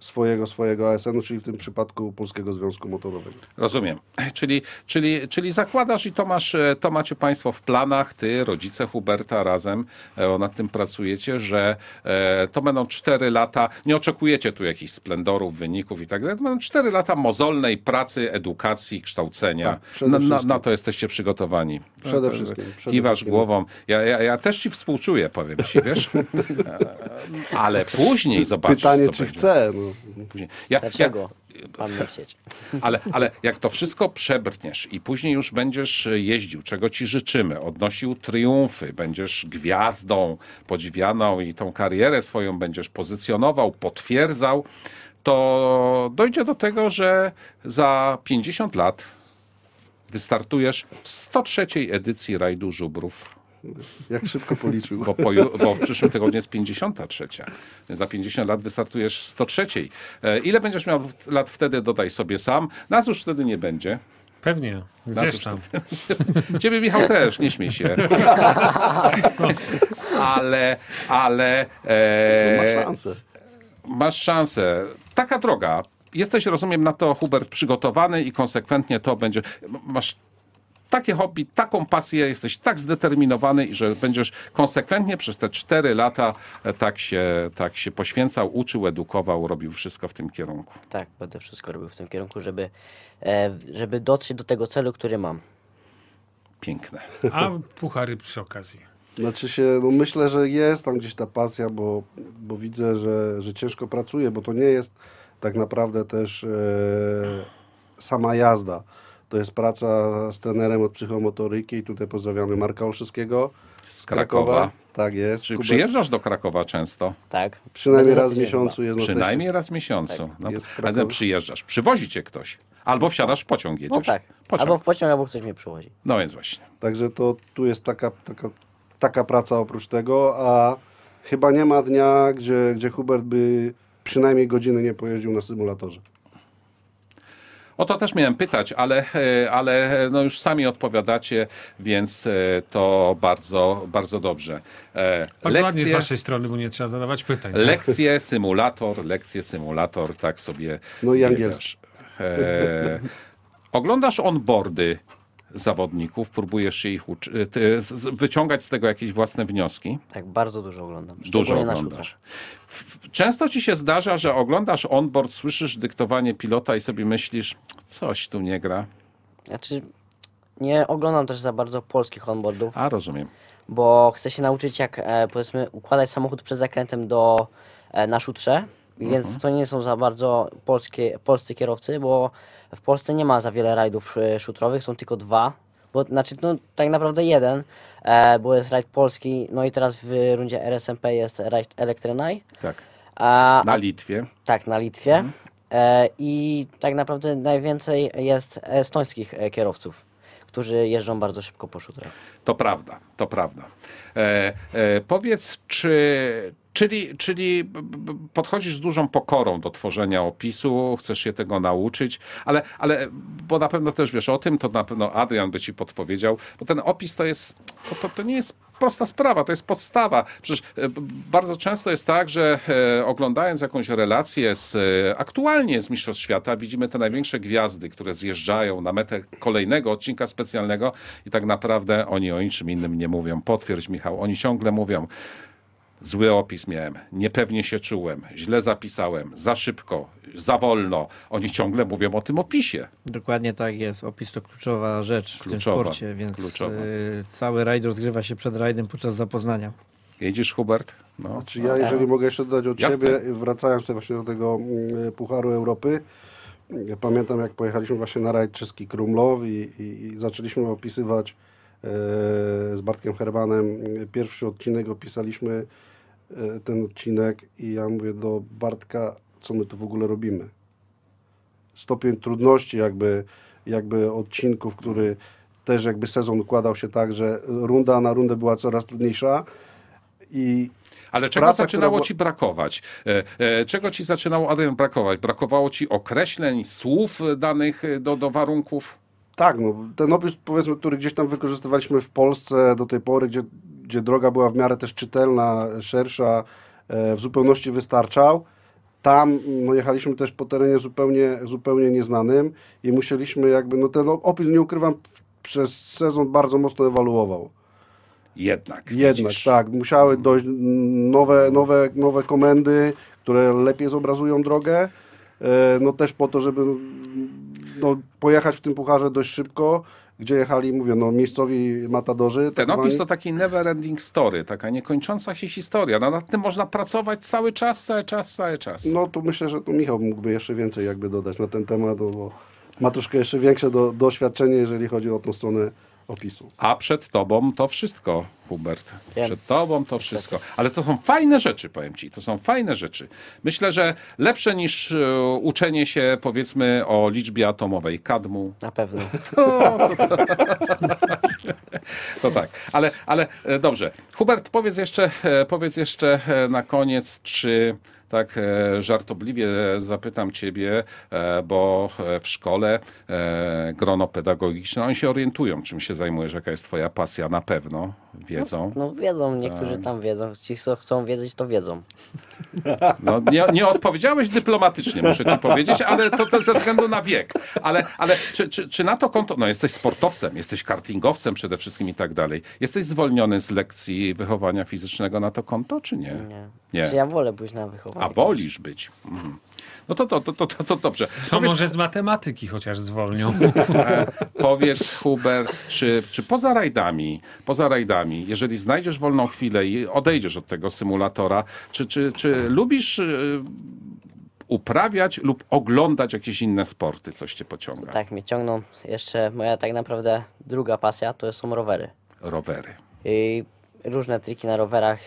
swojego, swojego ASN-u, czyli w tym przypadku Polskiego Związku Motorowego. Rozumiem. Czyli, czyli, czyli zakładasz i to, masz, e, to macie Państwo w planach, Ty, rodzice Huberta razem e, nad tym pracujecie, że e, to będą cztery lata, nie oczekujecie tu jakichś splendorów, wyników i tak dalej, to będą cztery lata mozolnej pracy, edukacji, kształcenia. Tak, na, na, na, to jesteście przygotowani. Przede wszystkim. Przede Kiwasz wszystkim. głową. Ja, ja, ja, też Ci współczuję, powiem Ci, wiesz? E, ale później zobaczysz, Pytanie, czy będzie. chcę. No. Mhm. później. Dlaczego pan nie chcieć? Ale, ale jak to wszystko przebrniesz i później już będziesz jeździł, czego ci życzymy, odnosił triumfy, będziesz gwiazdą podziwianą i tą karierę swoją będziesz pozycjonował, potwierdzał, to dojdzie do tego, że za 50 lat wystartujesz w 103. edycji rajdu żubrów jak szybko policzył. Bo, po, bo w przyszłym tygodniu jest 53. Za 50 lat wystartujesz 103. E, ile będziesz miał lat wtedy, dodaj sobie sam. Nas już wtedy nie będzie. Pewnie. Gdzieś tam. Ciebie, Michał, też, nie śmiej się. ale, ale... E, no, masz szansę. Masz szansę. Taka droga. Jesteś, rozumiem, na to, Hubert, przygotowany i konsekwentnie to będzie... Masz takie hobby, taką pasję, jesteś tak zdeterminowany, i że będziesz konsekwentnie przez te cztery lata e, tak się, tak się poświęcał, uczył, edukował, robił wszystko w tym kierunku. Tak, będę wszystko robił w tym kierunku, żeby, e, żeby dotrzeć do tego celu, który mam. Piękne. A puchary przy okazji. Znaczy się, no myślę, że jest tam gdzieś ta pasja, bo, bo widzę, że, że ciężko pracuję, bo to nie jest tak naprawdę też e, sama jazda to jest praca z trenerem od psychomotoryki. I tutaj pozdrawiamy Marka Olszewskiego. Z Krakowa. Krakowa. Tak jest. Czy przyjeżdżasz do Krakowa często? Tak. Przynajmniej raz w miesiącu jest Przynajmniej raz w miesiącu. Tak. No, ale przyjeżdżasz. Przywozi cię ktoś. Albo wsiadasz w pociąg, jedziesz. No tak. Pociąg. Albo w pociąg, albo ktoś mnie przywozi. No więc właśnie. Także to tu jest taka, taka, taka praca oprócz tego, a chyba nie ma dnia, gdzie, gdzie Hubert by przynajmniej godziny nie pojeździł na symulatorze. O to też miałem pytać, ale, e, ale e, no już sami odpowiadacie, więc e, to bardzo, bardzo dobrze. Bardzo ładnie z waszej strony, bo nie trzeba zadawać pytań. Tak? Lekcje, symulator, lekcje, symulator, tak sobie... No i angielski. Oglądasz onboardy zawodników, próbujesz się ich y, wyciągać z tego jakieś własne wnioski. Tak, bardzo dużo oglądam. Dużo oglądasz. Często ci się zdarza, że oglądasz onboard, słyszysz dyktowanie pilota i sobie myślisz, coś tu nie gra. Znaczy, nie oglądam też za bardzo polskich onboardów. A, rozumiem. Bo chcę się nauczyć, jak e, powiedzmy, układać samochód przed zakrętem do, e, na szutrze, więc mhm. to nie są za bardzo polskie, polscy kierowcy, bo w Polsce nie ma za wiele rajdów e, szutrowych, są tylko dwa. Bo, znaczy, no, tak naprawdę jeden, e, bo jest rajd polski, no i teraz w rundzie RSMP jest rajd elektrynaj, Tak. A, na Litwie. Tak, na Litwie. Mhm. E, I tak naprawdę najwięcej jest estońskich e, kierowców którzy jeżdżą bardzo szybko po szutrach. To prawda, to prawda. E, e, powiedz, czy, Czyli, czyli podchodzisz z dużą pokorą do tworzenia opisu, chcesz się tego nauczyć, ale, ale bo na pewno też wiesz o tym, to na pewno Adrian by ci podpowiedział, bo ten opis to jest, to, to, to nie jest prosta sprawa, to jest podstawa. Przecież e, bardzo często jest tak, że e, oglądając jakąś relację z, e, aktualnie z Mistrzostw Świata, widzimy te największe gwiazdy, które zjeżdżają na metę kolejnego odcinka specjalnego i tak naprawdę oni o niczym innym nie mówią. Potwierdź Michał, oni ciągle mówią Zły opis miałem, niepewnie się czułem, źle zapisałem, za szybko, za wolno. Oni ciągle mówią o tym opisie. Dokładnie tak jest. Opis to kluczowa rzecz kluczowa, w tym sporcie, więc kluczowa. E, cały rajd rozgrywa się przed rajdem podczas zapoznania. Jedziesz, Hubert? No. Znaczy ja, jeżeli mogę jeszcze dodać od Jasne. siebie, wracając tutaj właśnie do tego mm, Pucharu Europy, ja pamiętam jak pojechaliśmy właśnie na rajd czeski Krumlow i, i, i zaczęliśmy opisywać e, z Bartkiem Herbanem pierwszy odcinek, opisaliśmy E, ten odcinek i ja mówię do Bartka, co my tu w ogóle robimy. Stopień trudności jakby, jakby odcinków, który też jakby sezon układał się tak, że runda na rundę była coraz trudniejsza i ale czego Praca, zaczynało która... ci brakować? E, e, czego ci zaczynało, Adrian, brakować? Brakowało ci określeń, słów danych do, do warunków? Tak, no, ten opis, powiedzmy, który gdzieś tam wykorzystywaliśmy w Polsce do tej pory, gdzie gdzie droga była w miarę też czytelna, szersza, e, w zupełności wystarczał. Tam no, jechaliśmy też po terenie zupełnie, zupełnie nieznanym i musieliśmy jakby, no ten opis nie ukrywam, przez sezon bardzo mocno ewaluował. Jednak. Jednak, widzisz. tak. Musiały mhm. dojść nowe, nowe, nowe komendy, które lepiej zobrazują drogę. E, no też po to, żeby no, pojechać w tym pucharze dość szybko, gdzie jechali, mówię, no miejscowi matadorzy. Tak ten opis to taki never ending story, taka niekończąca się historia. No, nad tym można pracować cały czas, cały czas, cały czas. No tu myślę, że tu Michał mógłby jeszcze więcej jakby dodać na ten temat, bo ma troszkę jeszcze większe do, doświadczenie, jeżeli chodzi o tą stronę opisu. A przed tobą to wszystko, Hubert. Wiem. Przed tobą to wszystko. Ale to są fajne rzeczy, powiem ci. To są fajne rzeczy. Myślę, że lepsze niż e, uczenie się, powiedzmy, o liczbie atomowej kadmu. Na pewno. To, to, to. to tak. Ale, ale e, dobrze. Hubert, powiedz jeszcze, e, powiedz jeszcze na koniec, czy tak e, żartobliwie zapytam ciebie, e, bo e, w szkole grono pedagogiczne, oni się orientują, czym się zajmujesz, jaka jest twoja pasja, na pewno wiedzą. No, no wiedzą, tak. niektórzy tam wiedzą, ci co chcą wiedzieć, to wiedzą. No, nie, nie odpowiedziałeś dyplomatycznie, muszę ci powiedzieć, ale to, to ze względu na wiek. Ale, ale czy, czy, czy na to konto, no jesteś sportowcem, jesteś kartingowcem przede wszystkim i tak dalej. Jesteś zwolniony z lekcji wychowania fizycznego na to konto, czy nie? Nie. nie. Czy ja wolę pójść na wychowanie a wolisz być. Mhm. No to, to, to, to, to, to dobrze. To powiedz, może z matematyki chociaż zwolnią. powiedz Hubert, czy, czy poza rajdami, poza rajdami, jeżeli znajdziesz wolną chwilę i odejdziesz od tego symulatora, czy, czy, czy lubisz y, uprawiać lub oglądać jakieś inne sporty, coś cię pociąga? Tak, mnie ciągną. Jeszcze moja tak naprawdę druga pasja to są rowery. Rowery. I różne triki na rowerach,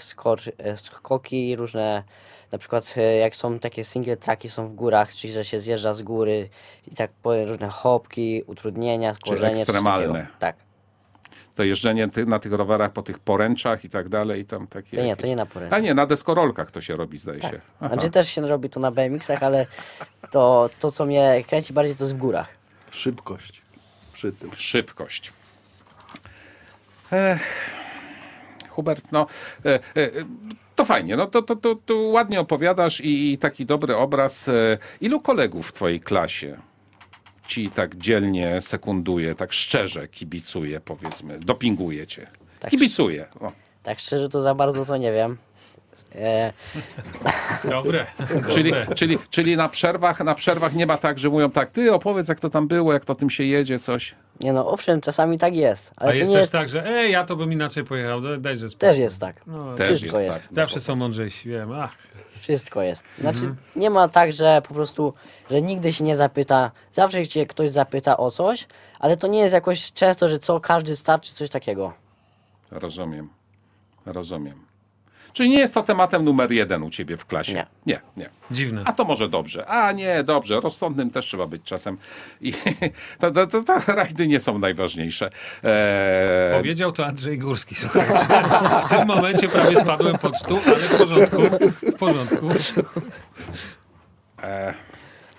e, skoki, różne na przykład e, jak są takie single tracki są w górach, czyli że się zjeżdża z góry i tak różne hopki, utrudnienia, korzenie. ekstremalne. Tak. To jeżdżenie na tych rowerach po tych poręczach i tak dalej i tam takie. Nie, jakieś... to nie na poręczach. A nie, na deskorolkach to się robi, zdaje tak. się. Aha. Znaczy też się robi to na BMX-ach, ale to, to, co mnie kręci bardziej, to jest w górach. Szybkość przy tym. Szybkość. Ech. Hubert, no. E, e, to fajnie, no to, to, to, to ładnie opowiadasz i, i taki dobry obraz. E, ilu kolegów w twojej klasie ci tak dzielnie sekunduje, tak szczerze kibicuje, powiedzmy, dopinguje cię? Tak, kibicuje. O. Tak szczerze to za bardzo to nie wiem. E... Dobre. czyli, Dobre. Czyli, czyli na przerwach na przerwach nie ma tak, że mówią tak, ty opowiedz jak to tam było, jak to tym się jedzie, coś. Nie no, owszem, czasami tak jest. Ale A jest nie też jest... tak, że ej, ja to bym inaczej pojechał, dajże spokój. Też jest tak. No, też wszystko jest. jest. Tak. tak. Zawsze są mądrzejsi, wiem. Ach. Wszystko jest. Znaczy, mhm. nie ma tak, że po prostu, że nigdy się nie zapyta. Zawsze się ktoś zapyta o coś, ale to nie jest jakoś często, że co, każdy starczy coś takiego. Rozumiem. Rozumiem. Czyli nie jest to tematem numer jeden u ciebie w klasie. Nie. Nie, nie. Dziwne. A to może dobrze. A nie, dobrze. Rozsądnym też trzeba być czasem. I to, to, to, to rajdy nie są najważniejsze. Eee... Powiedział to Andrzej Górski, słuchajcie. W tym momencie prawie spadłem pod stół, ale w porządku. W porządku. Eee...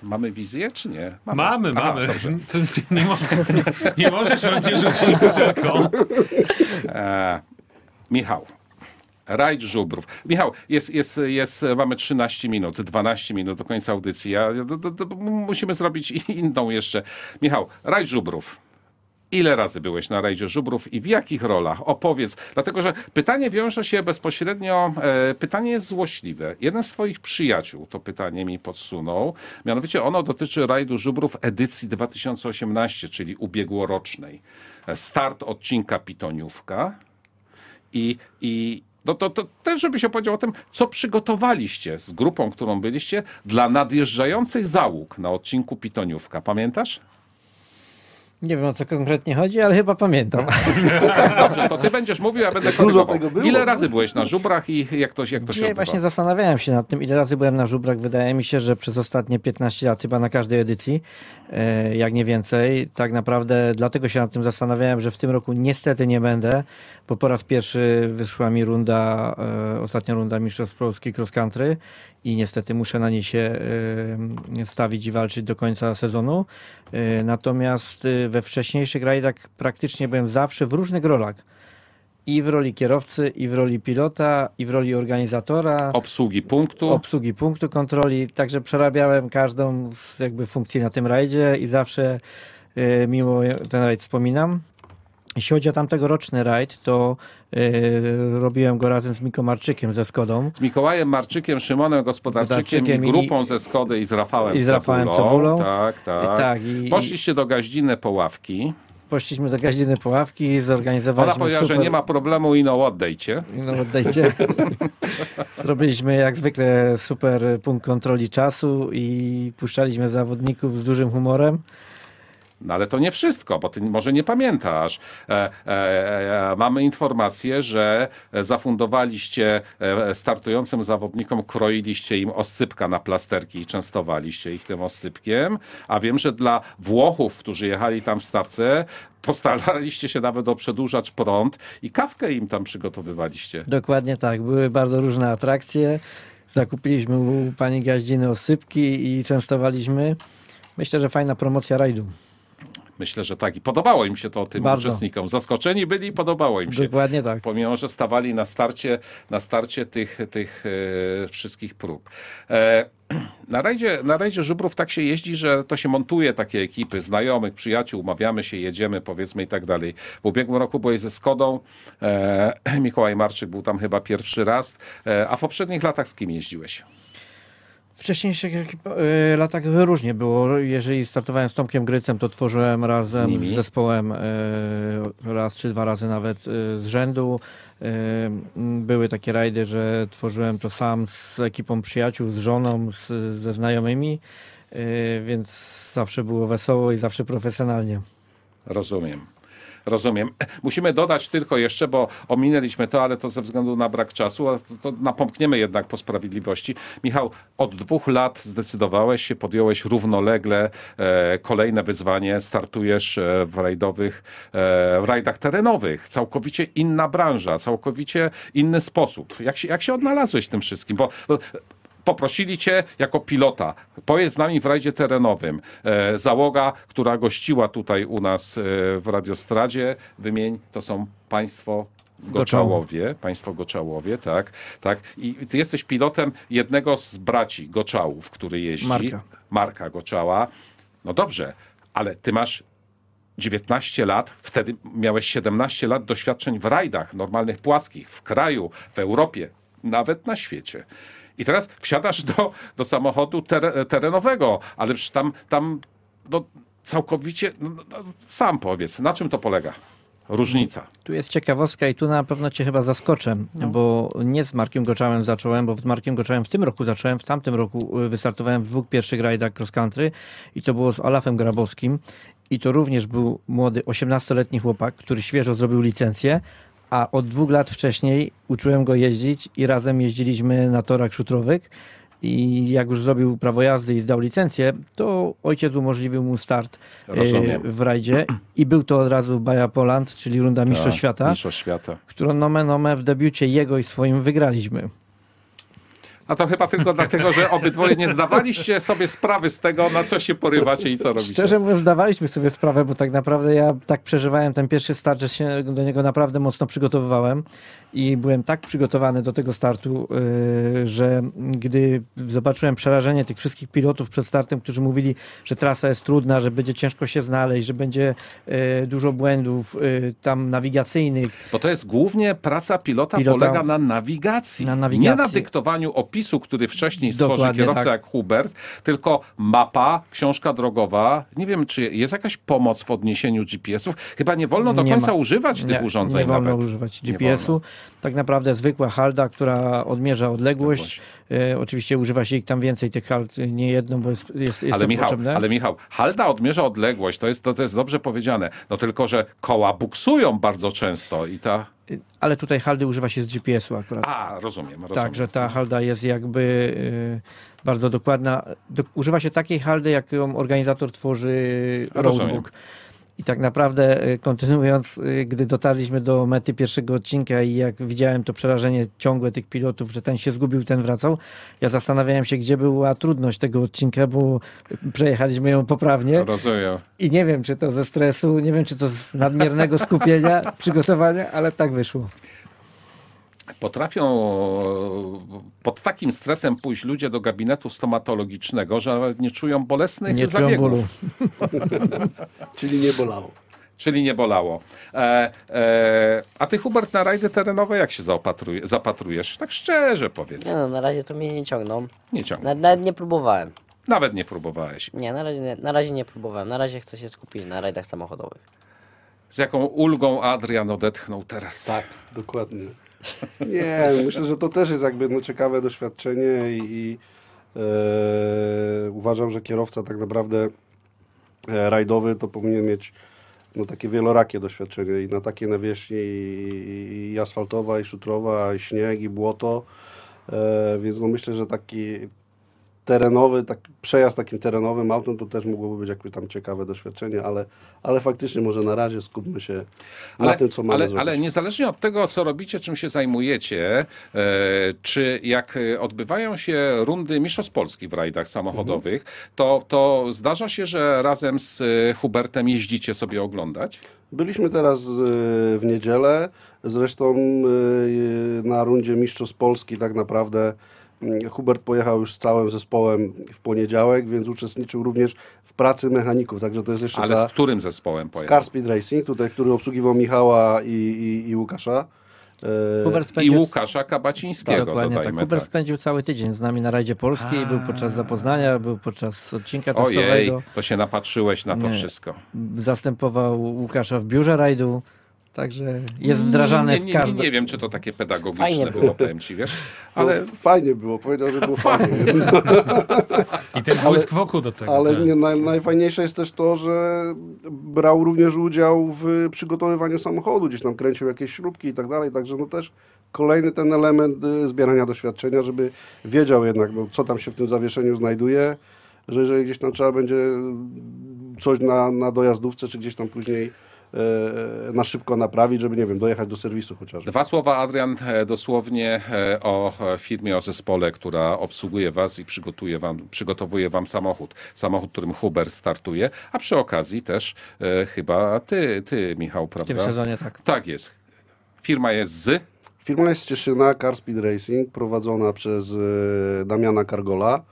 Mamy wizję, czy nie? Mamy, mamy. A, mamy. Nie, nie, mogę, nie, możesz we mnie rzucić butelką. E, Michał, Rajd Żubrów. Michał, jest, jest, jest, mamy 13 minut, 12 minut do końca audycji. Ja, do, do, do, musimy zrobić inną jeszcze. Michał, Rajd Żubrów. Ile razy byłeś na rajdzie żubrów i w jakich rolach? Opowiedz, dlatego że pytanie wiąże się bezpośrednio, e, pytanie jest złośliwe. Jeden z twoich przyjaciół to pytanie mi podsunął, mianowicie ono dotyczy rajdu żubrów edycji 2018, czyli ubiegłorocznej. Start odcinka Pitoniówka i, i, no to, to też, się opowiedział o tym, co przygotowaliście z grupą, którą byliście, dla nadjeżdżających załóg na odcinku Pitoniówka. Pamiętasz? Nie wiem o co konkretnie chodzi, ale chyba pamiętam. Dobrze, to ty będziesz mówił, ja będę korygował. Ile razy byłeś na żubrach i jak to, jak to się Nie, właśnie zastanawiałem się nad tym, ile razy byłem na żubrach. Wydaje mi się, że przez ostatnie 15 lat, chyba na każdej edycji, e, jak nie więcej. Tak naprawdę dlatego się nad tym zastanawiałem, że w tym roku niestety nie będę, bo po raz pierwszy wyszła mi runda, e, ostatnia runda Mistrzostw Polski Cross Country i niestety muszę na niej się stawić i walczyć do końca sezonu. E, natomiast e, we wcześniejszych rajdach tak praktycznie byłem zawsze w różnych rolach. I w roli kierowcy, i w roli pilota, i w roli organizatora. Obsługi punktu. Obsługi punktu kontroli. Także przerabiałem każdą z jakby funkcji na tym rajdzie i zawsze e, miło ten rajd wspominam. Jeśli chodzi o tamtegoroczny rajd, to yy, robiłem go razem z Miko Marczykiem ze Skodą. Z Mikołajem Marczykiem, Szymonem Gospodarczykiem i grupą i, ze Skody i z Rafałem I z Rafałem Cawulą. Tak, tak. I, tak i, Poszliście do Gaździny Poławki poszliśmy do gaździny Puławki i zorganizowaliśmy Ona powiedziała, super... że nie ma problemu i no oddejcie. I no oddejcie. Robiliśmy jak zwykle super punkt kontroli czasu i puszczaliśmy zawodników z dużym humorem. No ale to nie wszystko, bo ty może nie pamiętasz. E, e, e, e mamy informację, że zafundowaliście e, startującym zawodnikom, kroiliście im oscypka na plasterki i częstowaliście ich tym oscypkiem, a wiem, że dla Włochów, którzy jechali tam w stawce, postaraliście się nawet o przedłużacz prąd i kawkę im tam przygotowywaliście. Dokładnie tak, były bardzo różne atrakcje. Zakupiliśmy u pani Gaździny osypki i częstowaliśmy. Myślę, że fajna promocja rajdu. Myślę, że tak. I podobało im się to tym Bardzo. uczestnikom. Zaskoczeni byli i podobało im się. Dokładnie tak. Pomimo, że stawali na starcie, na starcie tych, tych e, wszystkich prób. E, na rajdzie, na rajdzie żubrów tak się jeździ, że to się montuje takie ekipy znajomych, przyjaciół, umawiamy się, jedziemy powiedzmy i tak dalej. W ubiegłym roku byłeś ze Skodą, e, Mikołaj Marczyk był tam chyba pierwszy raz, e, a w poprzednich latach z kim jeździłeś? wcześniejszych y, latach różnie było. Jeżeli startowałem z Tomkiem Grycem, to tworzyłem razem z, z zespołem y, raz czy dwa razy nawet y, z rzędu. Były takie rajdy, że tworzyłem to sam z ekipą przyjaciół, z żoną, z, ze znajomymi, więc zawsze było wesoło i zawsze profesjonalnie. Rozumiem. Rozumiem. Musimy dodać tylko jeszcze, bo ominęliśmy to, ale to ze względu na brak czasu, a to, to napomkniemy jednak po sprawiedliwości. Michał, od dwóch lat zdecydowałeś się, podjąłeś równolegle e, kolejne wyzwanie, startujesz e, w rajdowych, e, w rajdach terenowych. Całkowicie inna branża, całkowicie inny sposób. Jak się, jak się odnalazłeś w tym wszystkim? Bo, bo poprosili cię jako pilota, pojedź z nami w rajdzie terenowym. E, załoga, która gościła tutaj u nas e, w Radiostradzie, wymień, to są państwo Goczałowie, państwo Goczałowie, tak, tak. I ty jesteś pilotem jednego z braci Goczałów, który jeździ. Marka. Marka Goczała. No dobrze, ale ty masz 19 lat, wtedy miałeś 17 lat doświadczeń w rajdach normalnych, płaskich, w kraju, w Europie, nawet na świecie. I teraz wsiadasz do, do samochodu ter, terenowego, ale przecież tam, tam no, całkowicie, no, no, no, sam powiedz, na czym to polega? Różnica. Tu jest ciekawostka i tu na pewno cię chyba zaskoczę, no. bo nie z Markiem Goczałem zacząłem, bo z Markiem Goczałem w tym roku zacząłem, w tamtym roku y, wystartowałem w dwóch pierwszych rajdach cross country i to było z Olafem Grabowskim i to również był młody 18-letni chłopak, który świeżo zrobił licencję, a od dwóch lat wcześniej uczyłem go jeździć i razem jeździliśmy na torach szutrowych. I jak już zrobił prawo jazdy i zdał licencję, to ojciec umożliwił mu start e, Rozumiem. w rajdzie. I był to od razu Baja Poland, czyli runda Mistrzostw tak, Świata. Mistrzostw Świata. Którą w debiucie jego i swoim wygraliśmy to chyba tylko dlatego, że obydwoje nie zdawaliście sobie sprawy z tego, na co się porywacie i co robicie. Szczerze mówiąc, zdawaliśmy sobie sprawę, bo tak naprawdę ja tak przeżywałem ten pierwszy start, że się do niego naprawdę mocno przygotowywałem i byłem tak przygotowany do tego startu, y, że gdy zobaczyłem przerażenie tych wszystkich pilotów przed startem, którzy mówili, że trasa jest trudna, że będzie ciężko się znaleźć, że będzie y, dużo błędów y, tam nawigacyjnych. Bo to jest głównie praca pilota, pilota polega na nawigacji, na nawigacji, nie na dyktowaniu opisu przepisu, który wcześniej stworzy Dokładnie, tak. kierowca tak. jak Hubert, tylko mapa, książka drogowa. Nie wiem, czy jest jakaś pomoc w odniesieniu GPS-ów. Chyba nie wolno do nie końca ma. używać tych urządzeń. Nie wolno nawet. używać GPS-u. Tak naprawdę zwykła halda, która odmierza odległość, odległość. E, oczywiście używa się ich tam więcej, tych hald, nie jedną, bo jest, jest, jest ale Michał, potrzebne. Ale Michał, halda odmierza odległość, to jest, to, to jest dobrze powiedziane. No tylko, że koła buksują bardzo często i ta... Y, ale tutaj haldy używa się z GPS-u akurat. A, rozumiem, rozumiem. Tak, że ta halda jest jakby y, bardzo dokładna. Do, używa się takiej haldy, jaką organizator tworzy roadbook. Rozumiem. I tak naprawdę y, kontynuując, y, gdy dotarliśmy do mety pierwszego odcinka i jak widziałem to przerażenie ciągłe tych pilotów, że ten się zgubił, ten wracał, ja zastanawiałem się, gdzie była trudność tego odcinka, bo przejechaliśmy ją poprawnie. Rozumiem. I nie wiem, czy to ze stresu, nie wiem, czy to z nadmiernego skupienia, przygotowania, ale tak wyszło potrafią pod takim stresem pójść ludzie do gabinetu stomatologicznego, że nawet nie czują bolesnych nie zabiegów. Czyli nie bolało. Czyli nie bolało. E, e, a ty, Hubert, na rajdy terenowe jak się zapatrujesz? Tak szczerze powiedz. Nie no, na razie to mnie nie ciągną. Nie ciągną. Nawet, nawet nie próbowałem. Nawet nie próbowałeś. Nie, na razie, na razie nie próbowałem. Na razie chcę się skupić na rajdach samochodowych. Z jaką ulgą Adrian odetchnął teraz. Tak, dokładnie. Nie, myślę, że to też jest jakby no, ciekawe doświadczenie i, i e, uważam, że kierowca tak naprawdę e, rajdowy to powinien mieć no, takie wielorakie doświadczenie i na takie nawierzchni i, i asfaltowa, i szutrowa, i śnieg, i błoto. E, więc no myślę, że taki terenowy, tak, przejazd takim terenowym autem to też mogłoby być jakieś tam ciekawe doświadczenie, ale, ale faktycznie może na razie skupmy się ale, na tym, co mamy ale, zrobić. Ale niezależnie od tego, co robicie, czym się zajmujecie, e, czy jak odbywają się rundy Mistrzostw Polski w rajdach samochodowych, mhm. to, to zdarza się, że razem z e, Hubertem jeździcie sobie oglądać? Byliśmy teraz e, w niedzielę, zresztą e, na rundzie Mistrzostw Polski tak naprawdę Mm, Hubert pojechał już z całym zespołem w poniedziałek, więc uczestniczył również w pracy mechaników, także to jest jeszcze Ale ta... z którym zespołem pojechał? Car Speed Racing, tutaj, który obsługiwał Michała i, i, i Łukasza. E, spędził... I Łukasza Kabacińskiego. Tak, dokładnie tak. Huber tak. spędził cały tydzień z nami na rajdzie polskiej, A... był podczas zapoznania, był podczas odcinka testowego. Ojej, to się napatrzyłeś na to Nie. wszystko. Zastępował Łukasza w biurze rajdu. Także jest wdrażane nie, nie, w każdym... Nie wiem, czy to takie pedagogiczne fajnie było, było, powiem ci, wiesz? No, ale... Fajnie było, powiedział, że było fajnie. I ten błysk wokół do tego. Ale tak. nie, naj, najfajniejsze jest też to, że brał również udział w przygotowywaniu samochodu, gdzieś tam kręcił jakieś śrubki i tak dalej, także no też kolejny ten element y, zbierania doświadczenia, żeby wiedział jednak, no, co tam się w tym zawieszeniu znajduje, że jeżeli gdzieś tam trzeba będzie mm, coś na, na dojazdówce, czy gdzieś tam później E, na szybko naprawić, żeby, nie wiem, dojechać do serwisu chociażby. Dwa słowa, Adrian, e, dosłownie e, o firmie, o zespole, która obsługuje Was i przygotuje wam, przygotowuje Wam samochód. Samochód, którym Huber startuje, a przy okazji też chyba Ty, ty Michał, prawda? W tym sezonie, tak. Tak jest. Firma jest z... Firma jest z Cieszyna, Car Speed Racing, prowadzona przez Damiana Kargola.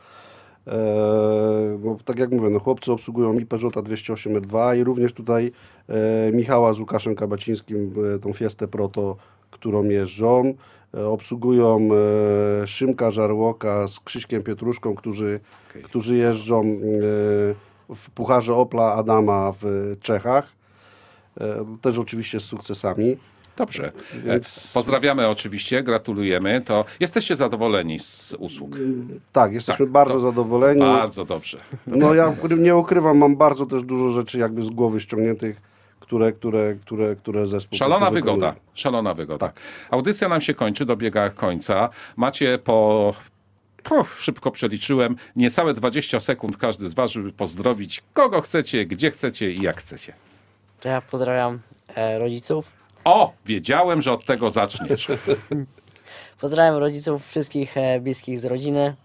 bo tak jak mówię, no chłopcy obsługują i Peugeota 208 E2 i również tutaj E, Michała z Łukaszem Kabacińskim e, tą Fiestę Proto, którą jeżdżą. E, obsługują Szymka Żarłoka z Krzyśkiem Pietruszką, którzy, okay. którzy jeżdżą w Pucharze Opla Adama w Czechach. Też oczywiście z sukcesami. Dobrze. Więc... Pozdrawiamy oczywiście, gratulujemy. To jesteście zadowoleni z usług? Mm, tak, jesteśmy tak, bardzo to, zadowoleni. To bardzo dobrze. To no bardzo ja dobrze. nie ukrywam, mam bardzo też dużo rzeczy jakby z głowy ściągniętych które, które, które, które zespół... Szalona wygoda, szalona wygoda. Tak. Audycja nam się kończy, dobiega końca. Macie po Puf, szybko przeliczyłem. Niecałe 20 sekund każdy z Was, żeby pozdrowić kogo chcecie, gdzie chcecie i jak chcecie. To ja pozdrawiam e, rodziców. O, wiedziałem, że od tego zaczniesz. pozdrawiam rodziców, wszystkich e, bliskich z rodziny.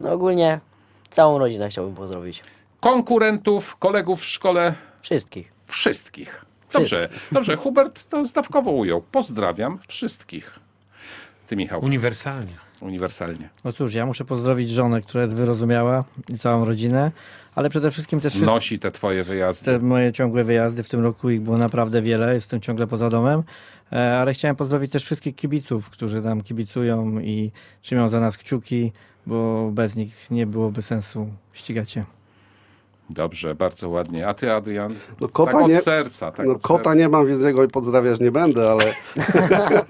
No ogólnie całą rodzinę chciałbym pozdrowić. Konkurentów, kolegów w szkole. Wszystkich. Wszystkich. Dobrze, dobrze. Hubert to zdawkowo ujął. Pozdrawiam wszystkich. Ty, Michał. Uniwersalnie. Uniwersalnie. No cóż, ja muszę pozdrowić żonę, która jest wyrozumiała i całą rodzinę, ale przede wszystkim też... Znosi te twoje wyjazdy. Te moje ciągłe wyjazdy, w tym roku ich było naprawdę wiele, jestem ciągle poza domem, e, ale chciałem pozdrowić też wszystkich kibiców, którzy tam kibicują i trzymają za nas kciuki, bo bez nich nie byłoby sensu ścigacie. Dobrze, bardzo ładnie. A ty, Adrian? No, kota tak od nie, serca. Tak no, od kota serca. nie mam, więc jego i pozdrawiać nie będę, ale,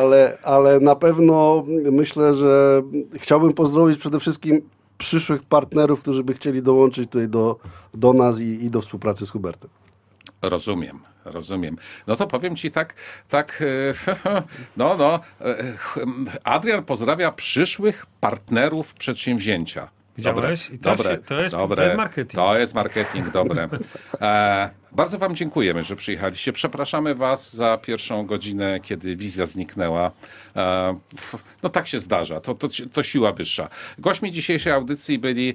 ale, ale na pewno myślę, że chciałbym pozdrowić przede wszystkim przyszłych partnerów, którzy by chcieli dołączyć tutaj do, do nas i, i do współpracy z Hubertem. Rozumiem, rozumiem. No to powiem ci tak, tak, e, no, no, e, Adrian pozdrawia przyszłych partnerów przedsięwzięcia. Widziałeś? Dobre, I to, dobre, się, to, jest, dobre, to jest marketing. To jest marketing, dobre. E, bardzo wam dziękujemy, że przyjechaliście. Przepraszamy was za pierwszą godzinę, kiedy wizja zniknęła. E, no tak się zdarza, to, to, to siła wyższa. Gośćmi dzisiejszej audycji byli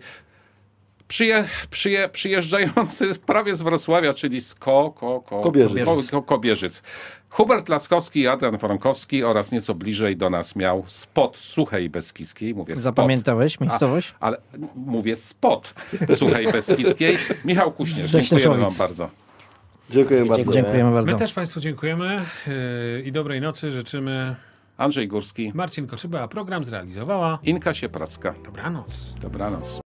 przyje, przyje, przyjeżdżający prawie z Wrocławia, czyli z ko, ko, ko, Kobierzyc. Ko, ko, Kobierzyc. Hubert Laskowski i Adrian Wronkowski oraz nieco bliżej do nas miał Spot Suchej Beskidzkiej. Mówię spod. Zapamiętałeś miejscowość? A, ale mówię Spot Suchej Beskidzkiej. Michał Kuśnierz, dziękujemy wam bardzo. Dziękuję bardzo. Dziękujemy bardzo. My też Państwu dziękujemy e, i dobrej nocy życzymy. Andrzej Górski. Marcin Koczyba, a program zrealizowała Inka Siepracka. Dobranoc. Dobranoc.